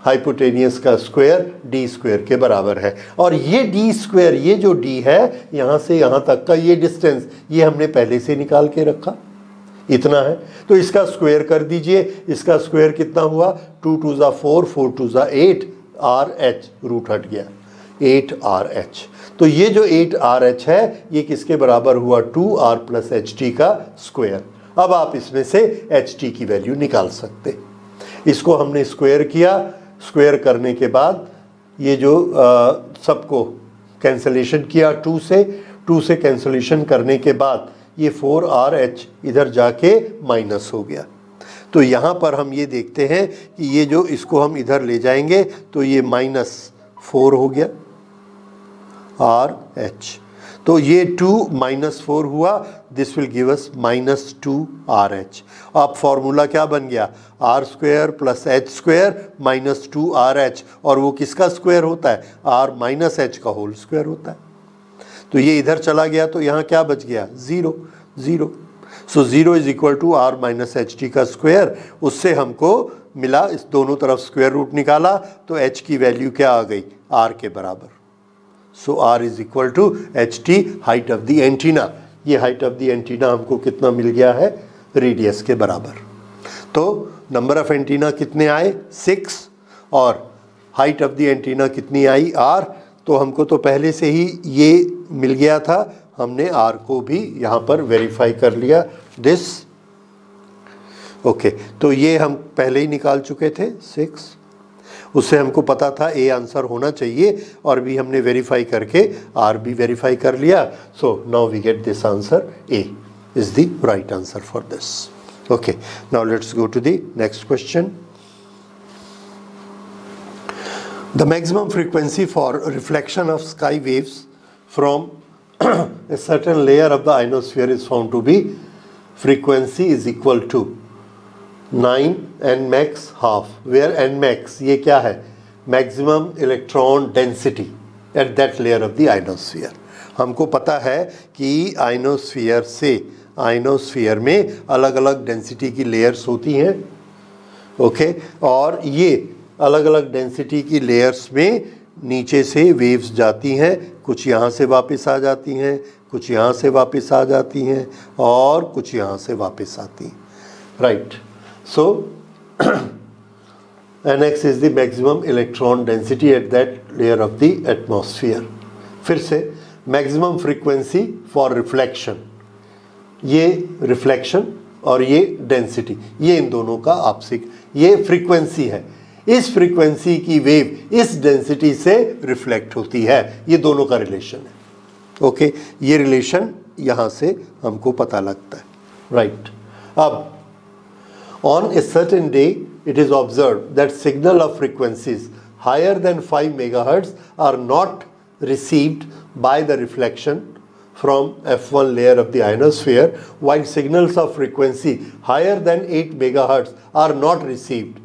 हाइपोटेनियस का स्क्वायर डी स्क्वायर के बराबर है और ये डी स्क्वायर ये जो डी है यहाँ से यहाँ तक का ये डिस्टेंस ये हमने पहले से निकाल के रखा इतना है तो इसका स्क्वायर कर दीजिए इसका स्क्वायर कितना हुआ टू टू ज़ा फोर फोर टू ज़ा एट आर एच रूट हट गया एट आर एच तो ये जो एट आर एच है ये किसके बराबर हुआ two R plus H T का स्क्वायर अब आप इसमें से एच टी की वैल्यू निकाल सकते इसको हमने स्क्वायर किया स्क्वायर करने के बाद ये जो सबको कैंसलेशन किया टू से टू से कैंसलेशन करने के बाद ये फोर आर एच इधर जाके माइनस हो गया तो यहाँ पर हम ये देखते हैं कि ये जो इसको हम इधर ले जाएंगे तो ये माइनस फोर हो गया आर एच तो ये टू माइनस फोर हुआ this will give us minus two R H अब फॉर्मूला क्या बन गया R square plus H square minus two R H और वो किसका स्क्वायर होता है आर माइनस एच का होल स्क्वायर होता है तो ये इधर चला गया तो यहाँ क्या बच गया zero zero so zero is equal to R minus H T का स्क्वायर उससे हमको मिला इस दोनों तरफ स्क्वायर रूट निकाला तो एच की वैल्यू क्या आ गई आर के बराबर so R is equal to H T height of the antenna ये हाइट ऑफ द एंटीना हमको कितना मिल गया है रेडियस के बराबर तो नंबर ऑफ एंटीना कितने आए सिक्स और हाइट ऑफ द एंटीना कितनी आई आर तो हमको तो पहले से ही ये मिल गया था हमने आर को भी यहाँ पर वेरीफाई कर लिया दिस ओके okay, तो ये हम पहले ही निकाल चुके थे सिक्स उससे हमको पता था ए आंसर होना चाहिए और भी हमने वेरीफाई करके आर भी वेरीफाई कर लिया so now we get this answer A is the right answer for this okay now let's go to the next question the maximum frequency for reflection of sky waves from a certain layer of the ionosphere is found to be frequency is equal to nine N max half where N max ये क्या है maximum electron density at that layer of the ionosphere हमको पता है कि आइनोस्फीयर से आइनोस्फीयर में अलग अलग डेंसिटी की लेयर्स होती हैं ओके और ये अलग अलग डेंसिटी की लेयर्स में नीचे से वेव्स जाती हैं कुछ यहाँ से वापस आ जाती हैं कुछ यहाँ से वापस आ जाती हैं और कुछ यहाँ से वापस आती हैं right right. So nx is the maximum electron density at that layer of the atmosphere. फिर से maximum frequency for reflection. ये reflection और ये density. ये इन दोनों का आपसी ये frequency है इस फ्रीक्वेंसी की वेव इस डेंसिटी से रिफ्लेक्ट होती है ये दोनों का रिलेशन है ओके ये रिलेशन यहाँ से हमको पता लगता है राइट right. अब On a certain day, it is observed that signal of frequencies higher than 5 MHz are not received by the reflection from F1 layer of the ionosphere while signals of frequency higher than 8 MHz are not received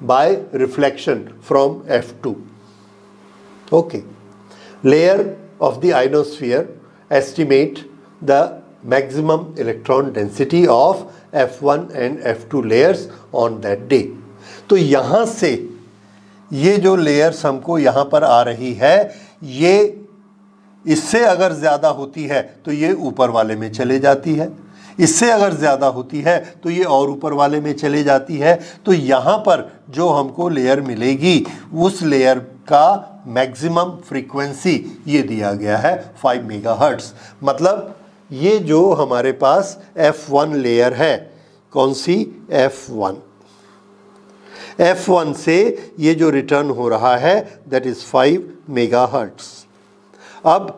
by reflection from F2. Okay. Layer of the ionosphere estimate the maximum electron density of F1 and F2 layers on that day तो यहाँ से ये जो लेयर्स हमको यहाँ पर आ रही है ये इससे अगर ज़्यादा होती है तो ये ऊपर वाले में चले जाती है इससे अगर ज़्यादा होती है तो ये और ऊपर वाले में चले जाती है तो यहाँ पर जो हमको लेयर मिलेगी उस लेयर का मैक्सिमम फ्रीक्वेंसी ये दिया गया है 5 मेगाहर्ट्ज़ मतलब ये जो हमारे पास F1 लेयर है कौन सी F1 F1 से ये जो रिटर्न हो रहा है दैट इज़ 5 मेगा अब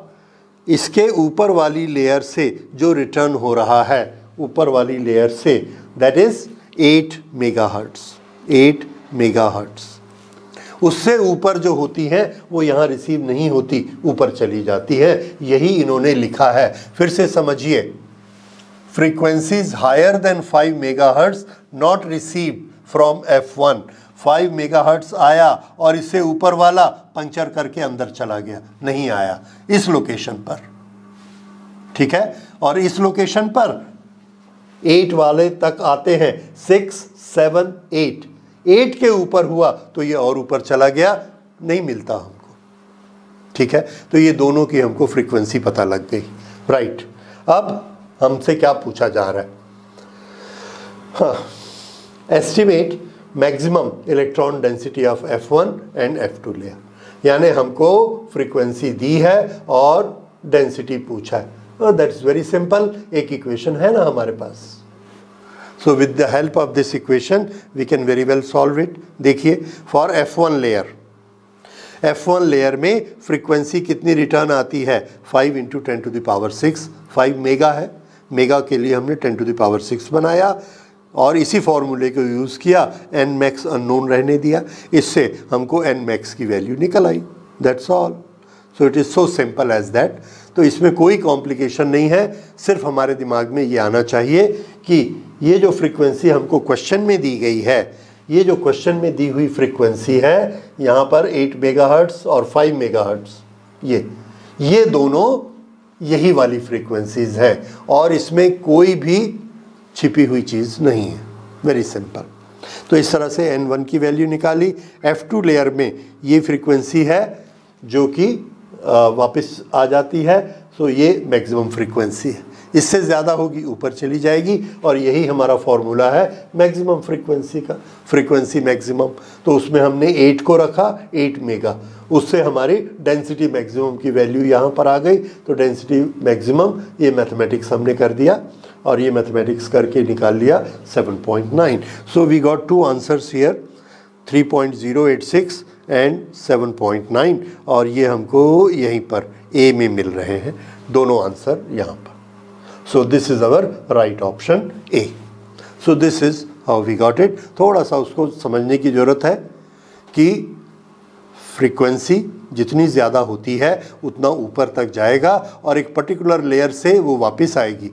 इसके ऊपर वाली लेयर से जो रिटर्न हो रहा है ऊपर वाली layer say that is 8 megahertz 8 mega उससे ऊपर जो होती है वो यहाँ रिसीव नहीं होती ऊपर चली जाती है यही इन्होंने लिखा है फिर से समझिए five mega than 5 receive from F one five mega megahertz आया और इससे ऊपर वाला पंचर करके अंदर चला गया नहीं आया इस लोकेशन पर ठीक है और इस लोकेशन पर एट वाले तक आते हैं सिक्स सेवन एट एट के ऊपर हुआ तो ये और ऊपर चला गया नहीं मिलता हमको ठीक है तो ये दोनों की हमको फ्रीक्वेंसी पता लग गई राइट अब हमसे क्या पूछा जा रहा है हाँ estimate maximum electron density of F one and F two लिया यानी हमको फ्रीक्वेंसी दी है और डेंसिटी पूछा है इज वेरी सिंपल एक इक्वेशन है ना हमारे पास so with the help of this equation we can very well solve it देखिए for F one layer F one layer में फ्रीक्वेंसी कितनी रिटर्न आती है five into ten to the power six five mega है मेगा के लिए हमने ten to the power six बनाया और इसी फॉर्मूले को यूज़ किया एन मैक्स अननोन रहने दिया इससे हमको एन मैक्स की वैल्यू निकल आई that's all so it is so simple as that तो इसमें कोई कॉम्प्लिकेशन नहीं है सिर्फ हमारे दिमाग में ये आना चाहिए कि ये जो फ्रीक्वेंसी हमको क्वेश्चन में दी गई है ये जो क्वेश्चन में दी हुई फ्रीक्वेंसी है यहाँ पर एट मेगा और फाइव मेगा ये ये दोनों यही वाली फ्रीक्वेंसीज है और इसमें कोई भी छिपी हुई चीज़ नहीं है वेरी सिंपल तो इस तरह से एन वन की वैल्यू निकाली एफ टू लेयर में ये फ्रीक्वेंसी है जो कि वापस आ जाती है सो तो ये मैक्सिमम फ्रीक्वेंसी है इससे ज़्यादा होगी ऊपर चली जाएगी और यही हमारा फॉर्मूला है मैक्सिमम फ्रीक्वेंसी का फ्रीक्वेंसी मैक्सिमम तो उसमें हमने एट को रखा एट मेगा उससे हमारी डेंसिटी मैक्सिमम की वैल्यू यहाँ पर आ गई तो डेंसिटी मैक्सिमम ये मैथमेटिक्स हमने कर दिया और ये मैथमेटिक्स करके निकाल लिया 7.9 so we got two answers here 3.086 and 7.9 और ये हमको यहीं पर ए में मिल रहे हैं दोनों आंसर यहाँ पर so this is our right option A so this is how we got it थोड़ा सा उसको समझने की ज़रूरत है कि फ्रीक्वेंसी जितनी ज़्यादा होती है उतना ऊपर तक जाएगा और एक पर्टिकुलर लेयर से वो वापस आएगी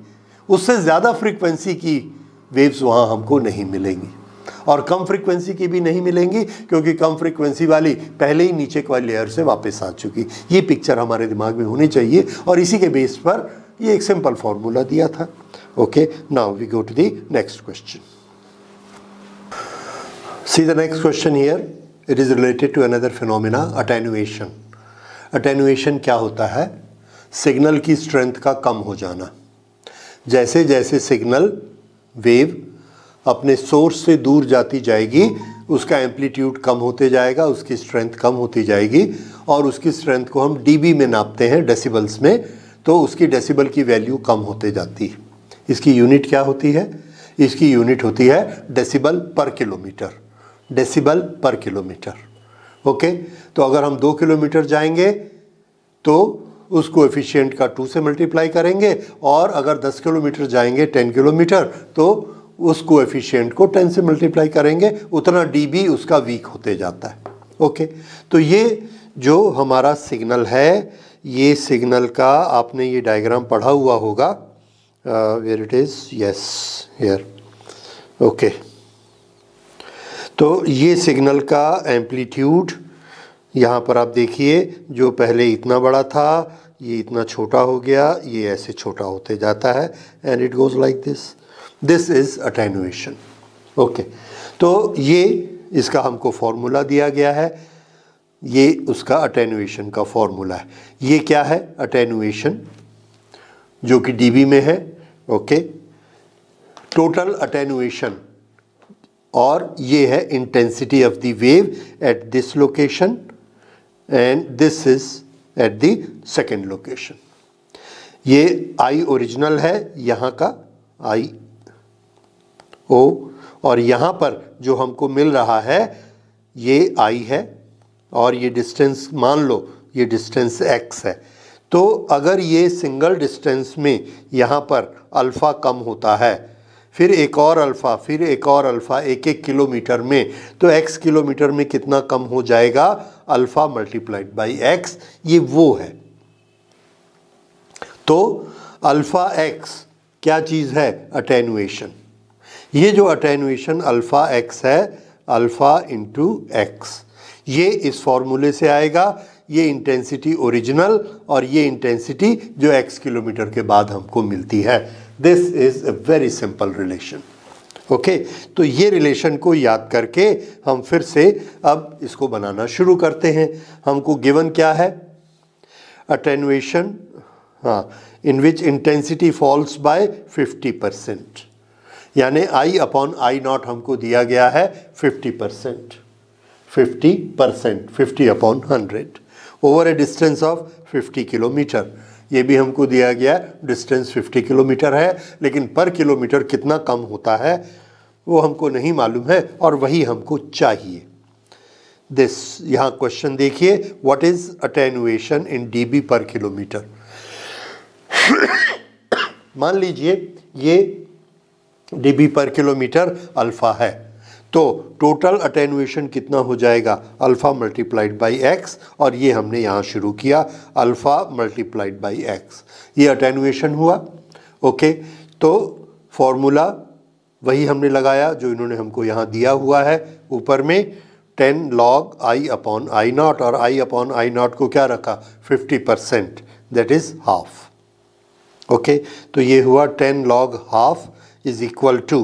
उससे ज़्यादा फ्रीक्वेंसी की वेव्स वहाँ हमको नहीं मिलेंगी और कम फ्रिक्वेंसी की भी नहीं मिलेंगी क्योंकि कम फ्रीक्वेंसी वाली पहले ही नीचे वाली लेयर से वापस आ चुकी ये पिक्चर हमारे दिमाग में होनी चाहिए और इसी के बेस पर ये एक सिंपल फॉर्मूला दिया था okay now we go to the next question see the next question here it is related to another phenomena attenuation attenuation क्या होता है सिग्नल की स्ट्रेंथ का कम हो जाना जैसे जैसे सिग्नल वेव अपने सोर्स से दूर जाती जाएगी उसका एम्पलीट्यूड कम होते जाएगा उसकी स्ट्रेंथ कम होती जाएगी और उसकी स्ट्रेंथ को हम डीबी में नापते हैं डेसिबल्स में तो उसकी डेसिबल की वैल्यू कम होते जाती है इसकी यूनिट क्या होती है इसकी यूनिट होती है decibel per kilometre decibel per kilometre okay तो अगर हम दो किलोमीटर जाएंगे तो उसको एफिशिएंट का टू से मल्टीप्लाई करेंगे और अगर दस किलोमीटर जाएंगे टेन किलोमीटर तो उस कोएफिशिएंट को 10 से मल्टीप्लाई करेंगे उतना डीबी उसका वीक होते जाता है ओके तो ये जो हमारा सिग्नल है ये सिग्नल का आपने ये डायग्राम पढ़ा हुआ होगा where it is yes here okay तो ये सिग्नल का एम्पलीट्यूड यहाँ पर आप देखिए जो पहले इतना बड़ा था ये इतना छोटा हो गया ये ऐसे छोटा होते जाता है and it goes like this this is attenuation okay तो ये इसका हमको फॉर्मूला दिया गया है ये उसका अटैनुएशन का फॉर्मूला है ये क्या है अटैनुएशन जो कि डीबी में है ओके टोटल अटैनुएशन और ये है intensity of the wave at this location and this is at the second location ये आई ओरिजिनल है यहाँ का आई ओ और यहाँ पर जो हमको मिल रहा है ये आई है और ये डिस्टेंस मान लो ये डिस्टेंस एक्स है तो अगर ये सिंगल डिस्टेंस में यहाँ पर अल्फ़ा कम होता है फिर एक और अल्फ़ा फिर एक और अल्फ़ा एक एक किलोमीटर में तो एक्स किलोमीटर में कितना कम हो जाएगा अल्फ़ा मल्टीप्लाइड बाई एक्स ये वो है तो अल्फ़ा एक्स क्या चीज़ है अटेनुएशन ये जो अटैनुएशन अल्फ़ा एक्स है अल्फ़ा इंटू एक्स ये इस फॉर्मूले से आएगा ये इंटेंसिटी ओरिजिनल और ये इंटेंसिटी जो एक्स किलोमीटर के बाद हमको मिलती है this is a very simple relation okay तो ये रिलेशन को याद करके हम फिर से अब इसको बनाना शुरू करते हैं हमको गिवन क्या है अटेनुएशन हाँ in which intensity falls by 50 percent यानी आई अपॉन आई नॉट हमको दिया गया है 50 percent fifty percent fifty upon hundred over a distance of 50 kilometre ये भी हमको दिया गया है डिस्टेंस 50 किलोमीटर है लेकिन पर किलोमीटर कितना कम होता है वो हमको नहीं मालूम है और वही हमको चाहिए दिस यहाँ क्वेश्चन देखिए what is attenuation in dB per kilometre मान लीजिए ये डीबी पर किलोमीटर अल्फ़ा है तो टोटल अटेनुएशन कितना हो जाएगा अल्फ़ा मल्टीप्लाइड बाई एक्स और ये हमने यहाँ शुरू किया अल्फ़ा मल्टीप्लाइड बाई एक्स ये अटेनुएशन हुआ ओके तो फॉर्मूला वही हमने लगाया जो इन्होंने हमको यहाँ दिया हुआ है ऊपर में ten log I upon I naught और आई अपॉन आई नॉट को क्या रखा fifty percent that is half okay तो ये हुआ ten log half is equal to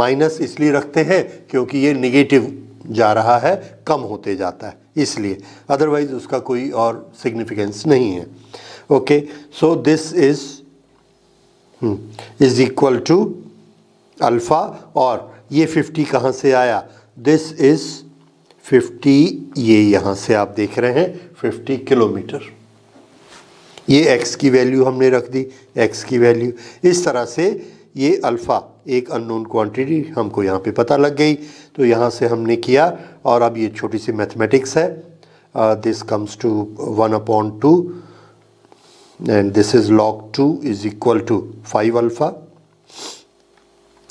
minus इसलिए रखते हैं क्योंकि ये निगेटिव जा रहा है कम होते जाता है इसलिए अदरवाइज उसका कोई और सिग्निफिकेंस नहीं है okay so this is is equal to alpha और ये 50 कहाँ से आया दिस इज़ 50 ये यहाँ से आप देख रहे हैं 50 किलोमीटर ये x की वैल्यू हमने रख दी x की वैल्यू इस तरह से ये अल्फ़ा एक अननोन क्वांटिटी हमको यहाँ पे पता लग गई तो यहाँ से हमने किया और अब ये छोटी सी मैथमेटिक्स है this comes to one upon two and this is log two is equal to five alpha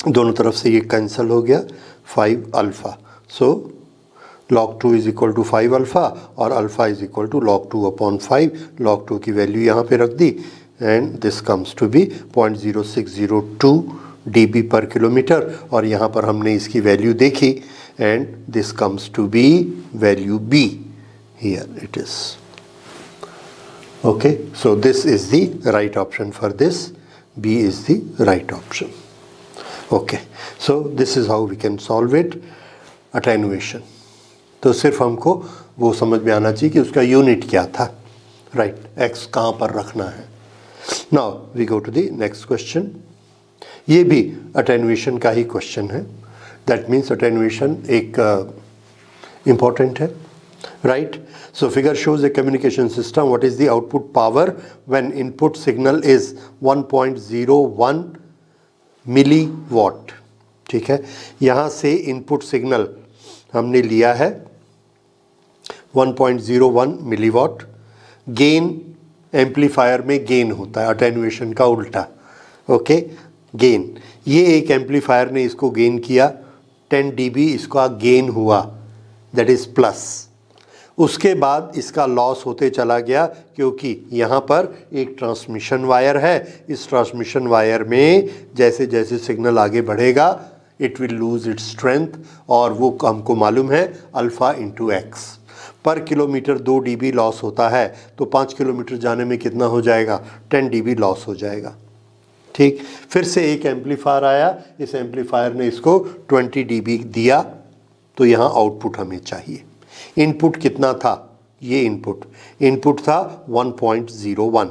दोनों तरफ से ये कैंसिल हो गया five alpha so log two is equal to five alpha और alpha is equal to log two upon five log two की वैल्यू यहाँ पे रख दी and this comes to be point zero six zero two D B पर किलोमीटर और यहाँ पर हमने इसकी वैल्यू देखी and this comes to be value B here it is okay so this is the right option for this b is the right option okay so this is how we can solve it attenuation तो सिर्फ हमको वो समझ में आना चाहिए कि उसका यूनिट क्या था राइट right, एक्स कहाँ पर रखना है now we go to the next question ये भी अटैनुएशन का ही क्वेश्चन है दैट मीन्स अटेनुएशन एक इंपॉर्टेंट uh, है right so figure shows a communication system what is the output power when input signal is one point zero one milli watt ठीक है यहाँ से इनपुट सिग्नल हमने लिया है one point zero one milli watt gain amplifier में गेन होता है अटेनुएशन का उल्टा ओके गेन ये एक एम्पलीफायर ने इसको गेन किया 10 डीबी इसका गेन हुआ दैट इज़ प्लस उसके बाद इसका लॉस होते चला गया क्योंकि यहाँ पर एक ट्रांसमिशन वायर है इस ट्रांसमिशन वायर में जैसे जैसे सिग्नल आगे बढ़ेगा it will lose its strength और वो हमको मालूम है अल्फ़ा इंटू एक्स पर किलोमीटर दो डीबी लॉस होता है तो पाँच किलोमीटर जाने में कितना हो जाएगा टेन डीबी लॉस हो जाएगा ठीक फिर से एक एम्पलीफायर आया इस एम्पलीफायर ने इसको ट्वेंटी डी दिया तो यहाँ आउटपुट हमें चाहिए इनपुट कितना था ये इनपुट इनपुट था 1.01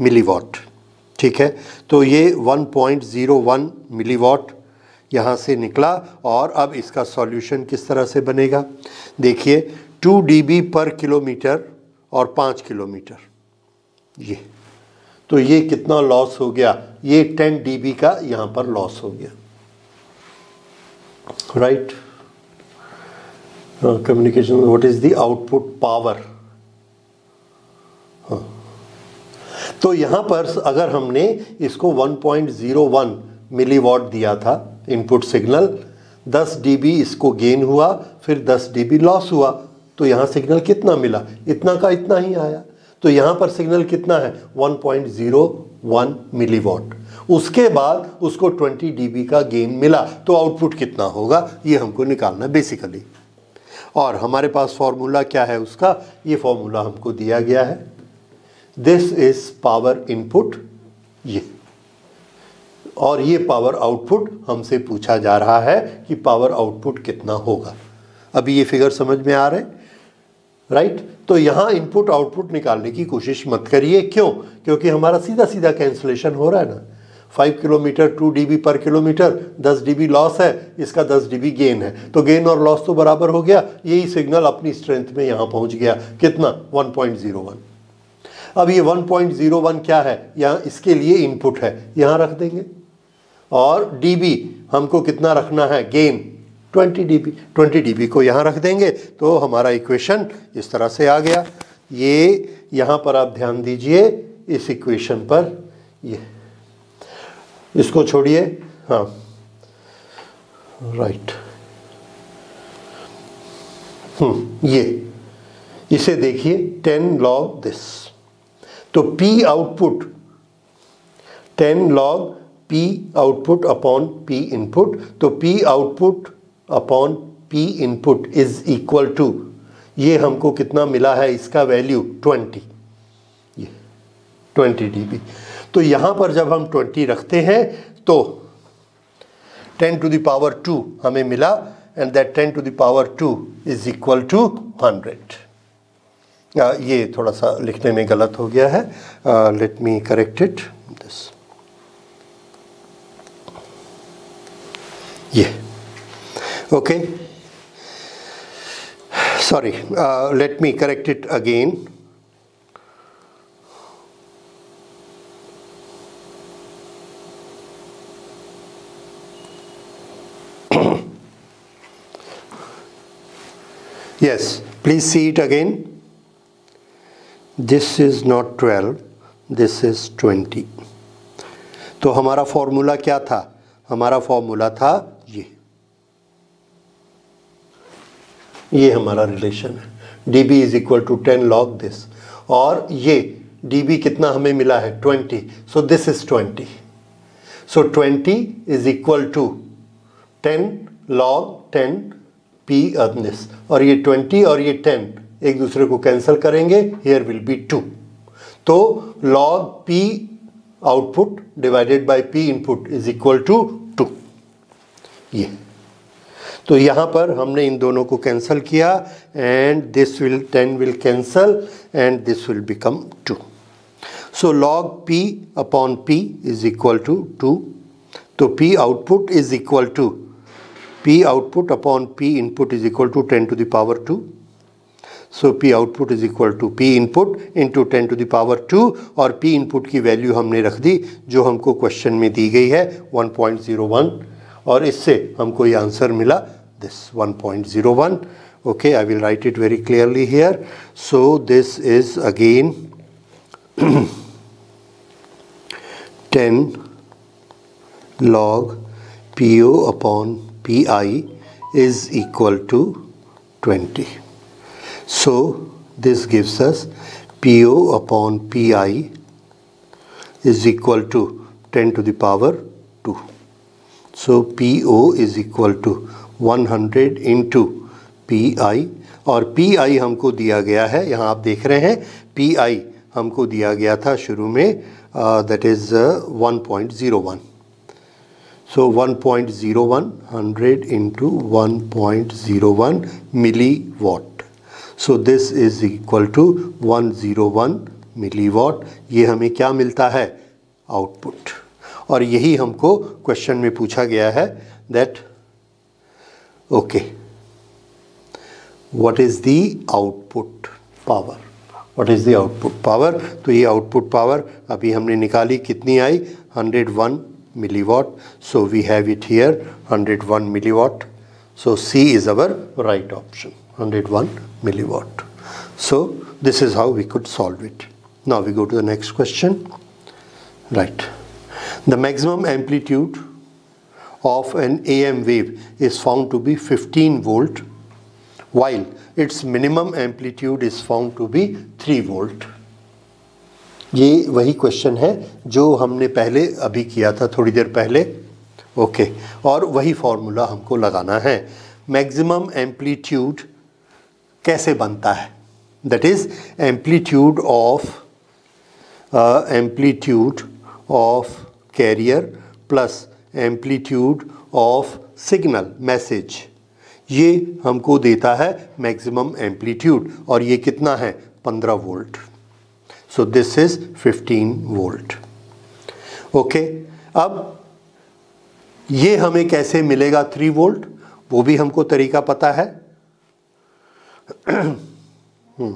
मिलीवाट ठीक है तो ये 1.01 मिलीवाट यहाँ से निकला और अब इसका सॉल्यूशन किस तरह से बनेगा देखिए टू डी पर किलोमीटर और पाँच किलोमीटर ये तो ये कितना लॉस हो गया ये टेन डी का यहाँ पर लॉस हो गया right communication what is the output power तो यहाँ पर अगर हमने इसको 1.01 मिलीवाट दिया था इनपुट सिग्नल 10 डीबी इसको गेन हुआ फिर 10 डीबी लॉस हुआ तो यहाँ सिग्नल कितना मिला इतना का इतना ही आया तो यहाँ पर सिग्नल कितना है 1.01 जीरो उसके बाद उसको 20 डीबी का गेन मिला तो आउटपुट कितना होगा ये हमको निकालना बेसिकली और हमारे पास फॉर्मूला क्या है उसका ये फॉर्मूला हमको दिया गया है दिस इज पावर इनपुट ये और ये पावर आउटपुट हमसे पूछा जा रहा है कि पावर आउटपुट कितना होगा अभी ये फिगर समझ में आ रहे हैं राइट तो यहाँ इनपुट आउटपुट निकालने की कोशिश मत करिए क्यों क्योंकि हमारा सीधा सीधा कैंसलेशन हो रहा है ना फाइव किलोमीटर टू डी पर किलोमीटर दस डी लॉस है इसका दस डी गेन है तो गेन और लॉस तो बराबर हो गया यही सिग्नल अपनी स्ट्रेंथ में यहाँ पहुँच गया कितना 1.01 अब ये 1.01 क्या है यहाँ इसके लिए इनपुट है यहाँ रख देंगे और डी हमको कितना रखना है gain B twenty D B को यहाँ रख देंगे तो हमारा इक्वेशन इस तरह से आ गया ये यहाँ पर आप ध्यान दीजिए इस इक्वेशन पर ये इसको छोड़िए हाँ राइट हम्म ये इसे देखिए टेन लॉग दिस तो P output ten log P output upon P input तो P output upon P input is equal to ये हमको कितना मिला है इसका वैल्यू 20 ये 20 डीबी तो यहां पर जब हम 20 रखते हैं तो 10 टू दावर 2 हमें मिला and that 10 to the power 2 is equal to 100 ये थोड़ा सा लिखने में गलत हो गया है let me correct it this ये okay sorry uh, let me correct it again yes please see it again this is not 12 this is 20 तो हमारा फॉर्मूला क्या था हमारा फॉर्मूला था ये हमारा रिलेशन है D B is equal to ten log this और ये डी बी कितना हमें मिला है twenty so this is twenty so twenty is equal to ten log ten P on this और ये ट्वेंटी और ये टेन एक दूसरे को कैंसिल करेंगे हेयर विल बी टू तो log P output divided by P input is equal to two ये तो यहाँ पर हमने इन दोनों को कैंसिल किया and this will ten will cancel and this will become two so log P upon P is equal to two तो P output is equal to P output upon P input is equal to ten to the power two so P output is equal to P input into ten to the power two और पी इनपुट की वैल्यू हमने रख दी जो हमको क्वेश्चन में दी गई है वन पॉइंट जीरो वन और इससे हमको ये आंसर मिला this 1.01 point zero one okay I will write it very clearly here so this is again ten log P O upon P I is equal to twenty so this gives us P O upon P I is equal to ten to the power two so P O is equal to one hundred to to P I और पी आई हमको दिया गया है यहाँ आप देख रहे हैं पी आई हमको दिया गया था शुरू में that is one point zero one so one point zero one hundred into one point zero one milli watt so this is equal to one zero one milli watt ये हमें क्या मिलता है आउटपुट और यही हमको क्वेश्चन में पूछा गया है that okay what is the output power what is the output power तो ये आउटपुट पावर अभी हमने निकाली कितनी आई 101 milliwatt so we have it here 101 milliwatt so C is our right option 101 milliwatt so this is how we could solve it now we go to the next question right right. The maximum amplitude of an AM wave is found to be 15 volt while its minimum amplitude is found to be 3 volt. ये वही क्वेश्चन है जो हमने पहले अभी किया था थोड़ी देर पहले ओके okay. और वही फॉर्मूला हमको लगाना है मैक्सिमम एम्पलीट्यूड कैसे बनता है that is amplitude of amplitude of carrier plus amplitude of signal message ये हमको देता है मैक्सिमम एम्पलीट्यूड और ये कितना है 15 volt so this is 15 volt okay अब ये हमें कैसे मिलेगा 3 वोल्ट वो भी हमको तरीका पता है three hmm.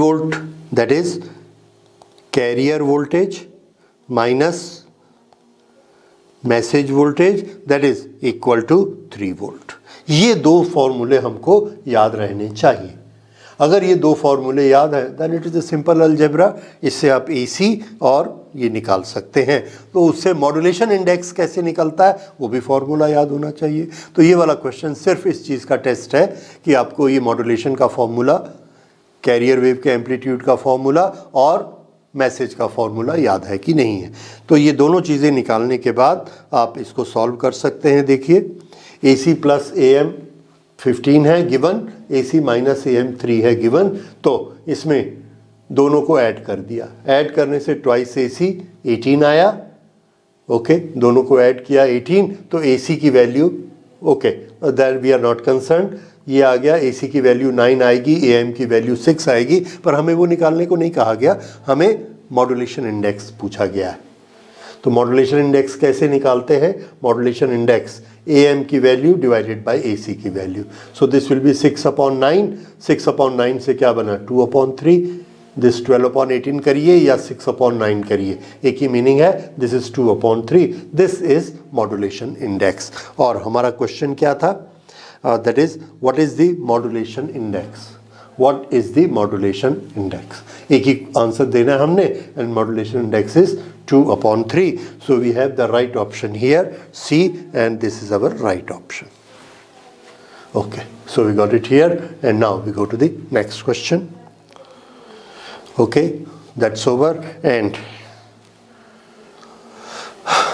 Volt that is carrier voltage minus message voltage that is equal to three volt ये दो फॉर्मूले हमको याद रहने चाहिए अगर ये दो फॉर्मूले याद हैं then it is a simple algebra इससे आप ए और ये निकाल सकते हैं तो उससे मॉडुलेशन इंडेक्स कैसे निकलता है वो भी फार्मूला याद होना चाहिए तो ये वाला क्वेश्चन सिर्फ इस चीज़ का टेस्ट है कि आपको ये मॉडुलेशन का फार्मूला कैरियर वेव के एम्पलीट्यूड का फॉर्मूला और मैसेज का फॉर्मूला याद है कि नहीं है तो ये दोनों चीज़ें निकालने के बाद आप इसको सॉल्व कर सकते हैं देखिए A C plus A M fifteen है given A C minus A M three है गिवन तो इसमें दोनों को ऐड कर दिया ऐड करने से ट्वाइस ए सी एटीन आया ओके दोनों को ऐड किया एटीन तो ए सी की value okay that we are not concern ये आ गया ए की वैल्यू नाइन आएगी ए की वैल्यू सिक्स आएगी पर हमें वो निकालने को नहीं कहा गया हमें मॉडुलेशन इंडेक्स पूछा गया है तो मॉडुलेशन इंडेक्स कैसे निकालते हैं मॉडुलेशन इंडेक्स ए एम की value divided by A C की value so this will be six upon nine six upon nine से क्या बना two upon three this twelve upon eighteen करिए या सिक्स अपॉन नाइन करिए एक ही मीनिंग है this is two upon three this is modulation index और हमारा क्वेश्चन क्या था uh, that is what is the modulation index what is the modulation index एक ही answer and modulation index is 2 upon 3 so we have the right option here C and this is our right option okay so we got it here and now we go to the next question okay that's over and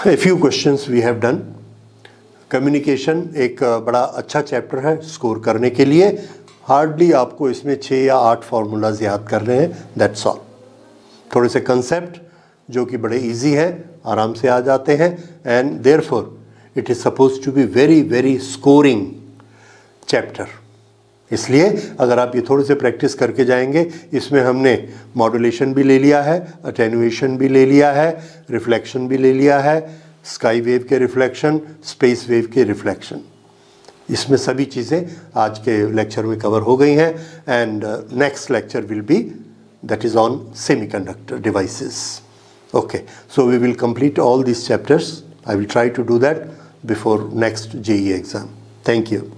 a few questions we have done communication एक बड़ा अच्छा चैप्टर है स्कोर करने के लिए हार्डली आपको इसमें छः या आठ फार्मूलाज याद करने हैं दैट्स ऑल थोड़े से कंसेप्ट जो कि बड़े इजी हैं आराम से आ जाते हैं and therefore it is suppose to be very very scoring chapter इसलिए अगर आप ये थोड़े से प्रैक्टिस करके जाएंगे इसमें हमने मॉडुलेशन भी ले लिया है अटेनुएशन भी ले लिया है रिफ्लेक्शन भी ले लिया है स्काई वेव के रिफ्लेक्शन स्पेस वेव के रिफ्लेक्शन इसमें सभी चीज़ें आज के लेक्चर में कवर हो गई हैं and next lecture will be that is on semiconductor devices okay so we will complete all this chapters I will try to do that before next J E exam thank you